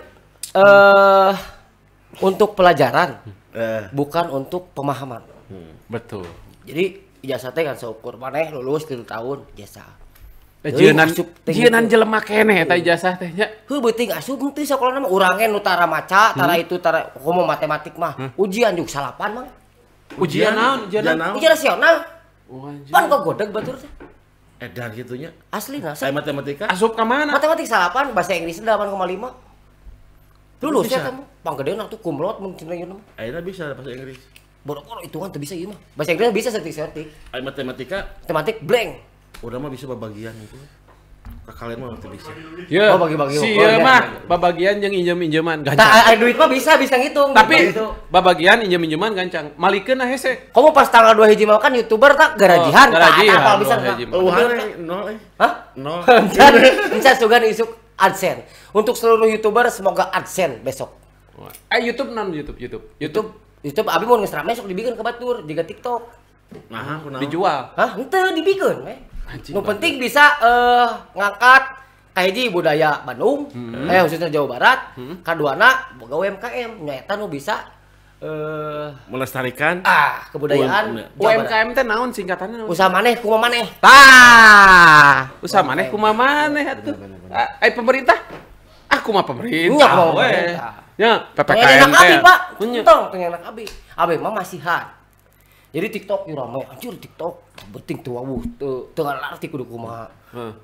eh hmm. untuk pelajaran eh. bukan untuk pemahaman hmm. betul jadi ijazah teh kan seukur maneh lulus tilu tahun ijazah Jienan jienan jelema nih eta ijazah teh nya. Heuh beuting asup teu sakola mah urang nu tara maca, tara hmm. itu tara homo matematik mah. Hmm. Ujian juga salapan mah. Ujian naon? Ujian naon? Ujian nasional. Oh, Pan kok godeg batur teh. Edan gitunya. Asli nggak sih? matematika? Asup kemana mana? Matematik salapan, bahasa Inggris 8,5. Lulus ya kamu? Panggedean atuh kumlot mungkin cenah yeuna. Ayeuna bisa bahasa Inggris boro-boro itu kan bisa ieu iya mah. Bahasa Inggris bisa setik-setik. Ai matematika, matematik blank. Udah mah bisa babagian itu. Ka kalian mah teu bisa. Iya. Oh bagi-bagi. Si oh, ieu iya mah babagian jeung injem-injeman gancang. Tah eh, duit mah bisa bisa ngitung. Tapi itu gitu. babagian injem-injeman gancang. Malikeun ah hese. Komo pas tanggal 2 hiji mah kan YouTuber tak garajihan. Oh, garajihan. Apa oh, bisa enggak? Euhan nol. Eh. Hah? Nol. Bisa sugan isuk AdSense. Untuk seluruh YouTuber semoga AdSense besok. Eh YouTube non YouTube YouTube. YouTube itu abi mau ngeserapnya sok dibikin ke batur jika tiktok nah dijual hah ente dibikin eh. nu penting bisa uh, ngangkat kahiji budaya Bandung hmm. eh khususnya Jawa Barat hmm. kaduana boga UMKM nyata nu bisa uh, melestarikan ah kebudayaan UM, UMKM teh naon singkatannya naon. usaha maneh kumaha maneh tah usaha maneh kumaha maneh atuh eh pemerintah aku ah, kumaha pemerintah, pemerintah. Ya, PPKM. Enak abi, Pak. Untung pengen enak abi. Abi mah masihan. Jadi TikTok ya ramai, anjir TikTok. beting tuh wuh, tuh tengah arti kudu kumaha. Heeh. Hmm.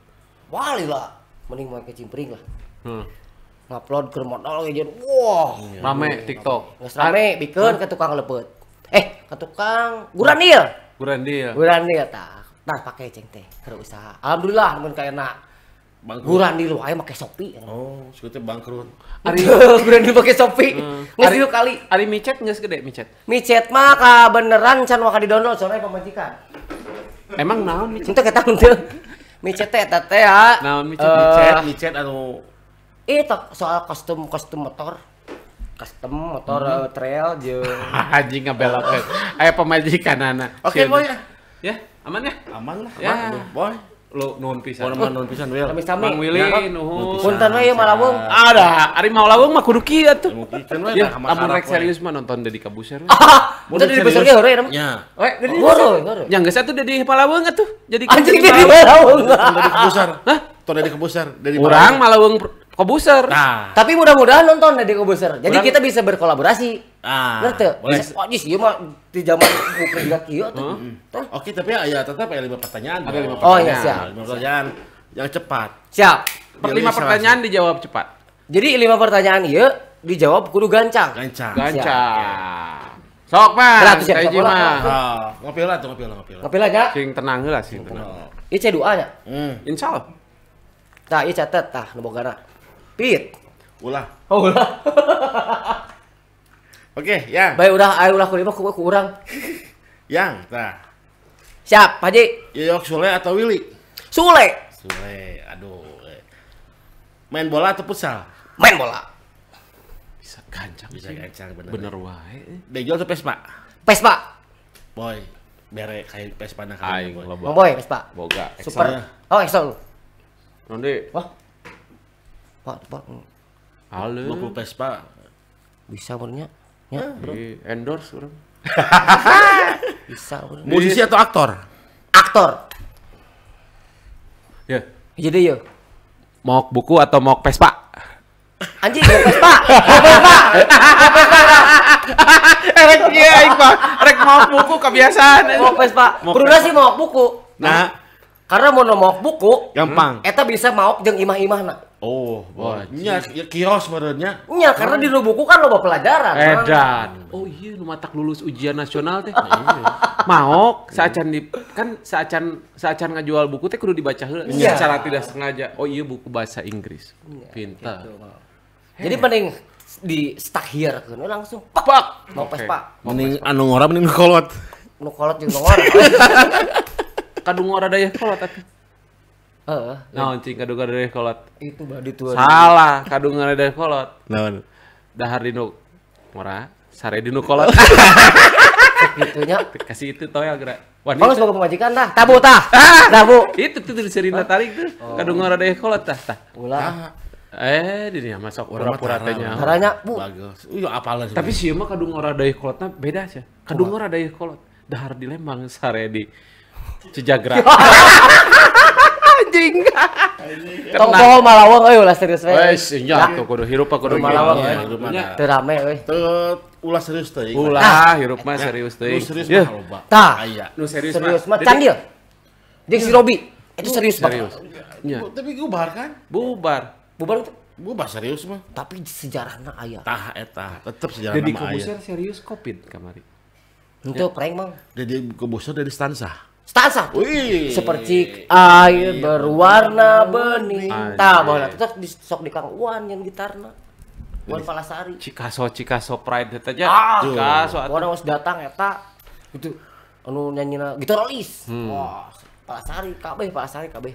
Wali lah, mending main kecimpring lah. Heeh. Hmm. Ngupload ke modal ge jeung wah, iya, rame TikTok. Geus rame bikin ke tukang lepet. Eh, ke tukang Guranil. Guranil. Guranil tak, tak pakai ceng teh keur usaha. Alhamdulillah mun kaenak bangkrut. di lu ayo pakai Shopee. Oh, sebetulnya bangkrut. Ari di pakai Shopee. Hmm. sih itu kali. Ari micet nggak gede micet. Micet mah ka beneran can waka di download soalnya pemajikan. Emang naon micet? Itu kita teu. Micet teh eta teh ya. Naon micet uh, micet eh, micet anu Itu soal kostum-kostum motor. Custom motor hmm. Eh, trail jeung anjing ngebelok. Ayo pemajikan anak. Oke, okay, boy. Ya, aman ya? Aman lah, ya. aman. Ya. Boy lo nuhun pisan. Mun non pisan Wil. Kami sami. Mang Willy iya. nuhun. Punten we Malawung. Ada, ari Malawung mah kudu kieu atuh. Punten we nah amun rek serius mah nonton Dedi Kabuser we. Mun Dedi Kabuser ge hore namanya. Ya. We Dedi oh, Kabuser. Ya geus atuh Dedi Malawung atuh. Jadi anjing Dedi Malawung. Dedi Kabuser. Hah? Tonton Dedi Kabuser. Dedi Urang Malawung Kobuser. Nah. Tapi mudah-mudahan nonton Dedi kabuser, Jadi kita bisa berkolaborasi. Ah, ngerti? Boleh. Oh, jis, iya mah di zaman buku juga kio tuh. Oke, tapi ya, ya tetap ada ya, lima pertanyaan. Ada lima pertanyaan. Oh iya, siap. Lima pertanyaan yang cepat. Siap. Lima pertanyaan dijawab cepat. Jadi lima pertanyaan iya dijawab kudu gancang. Gancang. Gancang. Sok mah, saya jima. Ngopi lah tuh, ngopi lah, ngopi lah. Ngopi lah ya. Sing tenang lah, sing tenang. Iya cek doa ya. Insya Allah. Tah, iya catet, tah, nubogara. Pit. Ulah. Oh, ulah. Oke, okay, yang. Baik, udah, air ulah kulima ku kurang. yang, nah. Siap, Pak Haji. Yoyok iya, Sule atau Willy? Sule. Sule, aduh. Main bola atau futsal? Main bola. Bisa gancang Bisa gancang, bener. Bener wae. Bejo atau pespa Pespa. Boy, bere kayak Pespa nak kayak boy. Loba. Ya, boy, Pespa. Boga. Excel. Super. Oh, Excel. Nanti. Wah. Pak, Pak. Halo. Lu Pespa? Bisa Pak. Ya, bro. Di endorse, bro. Bisa, bro. Musisi atau aktor? Aktor. Ya. Yeah. Jadi yo. Mau buku atau mau Vespa? Anjing, mau Vespa. Vespa. Rek eh, dia Rek mau buku kebiasaan. Mau Vespa. kurang sih mau buku. Nah, karena mau nomok buku gampang hmm, eta bisa mau jeng imah-imah nak. oh nya ya kios barunya nya karena di buku kan loba pelajaran edan Kan? oh iya lu matak lulus ujian nasional teh nah, iya. Mau, saacan di kan saacan saacan ngajual buku teh kudu dibaca lah. yeah. secara tidak sengaja oh iya buku bahasa Inggris Ya, Pinter. gitu. Hey. jadi mending di stuck here langsung pak, pak. mau okay. pas pak mending anu ngora mending kolot nu kolot jeung ngora kadung ada daya kolot tapi Eh, uh, nah, cing kadung ada daya kolot. Itu bah tua Salah, kadung ada daya kolot. Naon? Dahar dino mora, sare dino kolot. Gitunya. Kasih itu ya gerak. Wah, Kalau sebagai pemajikan dah, tabu tah. Ah, tabu. Itu tuh dari seri tarik tuh. Oh. Kadung ada daya kolot tah tah. Ulah. Nah. Eh, di dia masuk pura-pura tanya. Caranya, Bu. Bagus. apa iya, apalan. Tapi sih mah kadung ora daya kolotna beda sih. Kadung ora daya kolot. Dahar di Lembang sare di Cijagra. Anjing. Tong poho Malawang euy eh, ulah serius we. Wes nya tuh kudu hirup kudu Malawang we. Eh. Iya, Teu rame we. Teu ulah serius teuing. Ulah nah. hirup mah serius teuing. Nu serius iya. mah loba. Tah. Aya. Nu serius mah. Serius mah candil. Jeung si iya. Robi. Itu serius banget. Serius. Tapi bubar kan? Bubar. Bubar Bubar serius mah. Tapi sejarahnya ayah. Tah eta, eh, tetep sejarahnya ayah. Jadi Kobuser serius Covid kemarin. Itu ya. prank mang. Jadi Kobuser dari stansa stansa seperti air berwarna bening tak boleh tetap di sok di kang uan yang gitarna uan palasari cikaso cikaso pride itu aja ah, cikaso Wan harus datang ya tak itu anu nyanyi gitarolis hmm. wah palasari kabeh palasari kabeh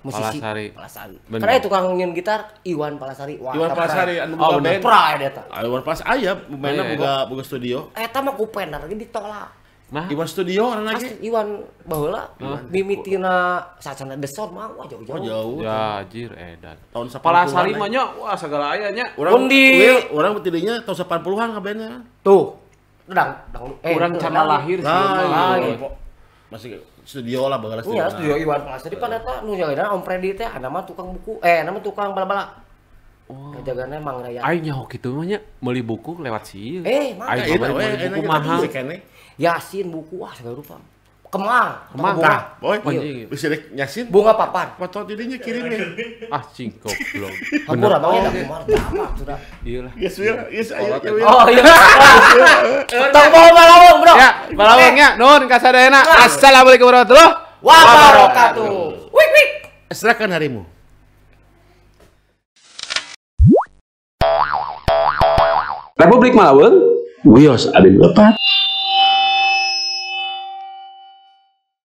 musisi Palasari. Palasari. Bener. Karena itu kang nyen gitar Iwan Palasari. Wah, Iwan Palasari anu ah, boga oh, band. Pride eta. Ah, Iwan Palasari aya ah, mainna iya, boga iya. boga studio. Eta mah ku pener ditolak. Nah. Iwan Studio orang lagi. Iwan baheula mimitina sacana desor mah wah jauh-jauh. Oh, jauh. Ya anjir edan. Tahun 80-an. sari mah nya wah segala aya nya. Urang di urang betidinya tahun 80-an kabehna. Tuh. Dang dang eh urang can lahir sih. Nah, iya. Ah, iya, masih studio lah baheula studio. Iya, nah. studio Iwan sari pan eta nu nyaledan Om Predi teh ana mah tukang buku eh ana mah tukang bala-bala. Oh. Eh, Jagana emang Raya. Ayo nyaho kitu mah nya meuli buku lewat sih. Eh, mah. Aing eh, buku ya, mahal. Yasin buku wah segala rupa. Kemang, Kemang bunga. Boy, iya. bisa dek Yasin. Bunga papan. Foto dirinya kirim kirimin. Ya. ah, cing goblok. Hampura bawa ya kumar tamat sudah. Iyalah. Yes, wir. Yes, ayo. Oh, iya. Tong bawa balawong, Bro. Ya, balawong ya. Nun kasadayana. Assalamualaikum warahmatullahi wabarakatuh. Wih, wih. Serahkan harimu. Republik Malawi, Wios Adil Lepat.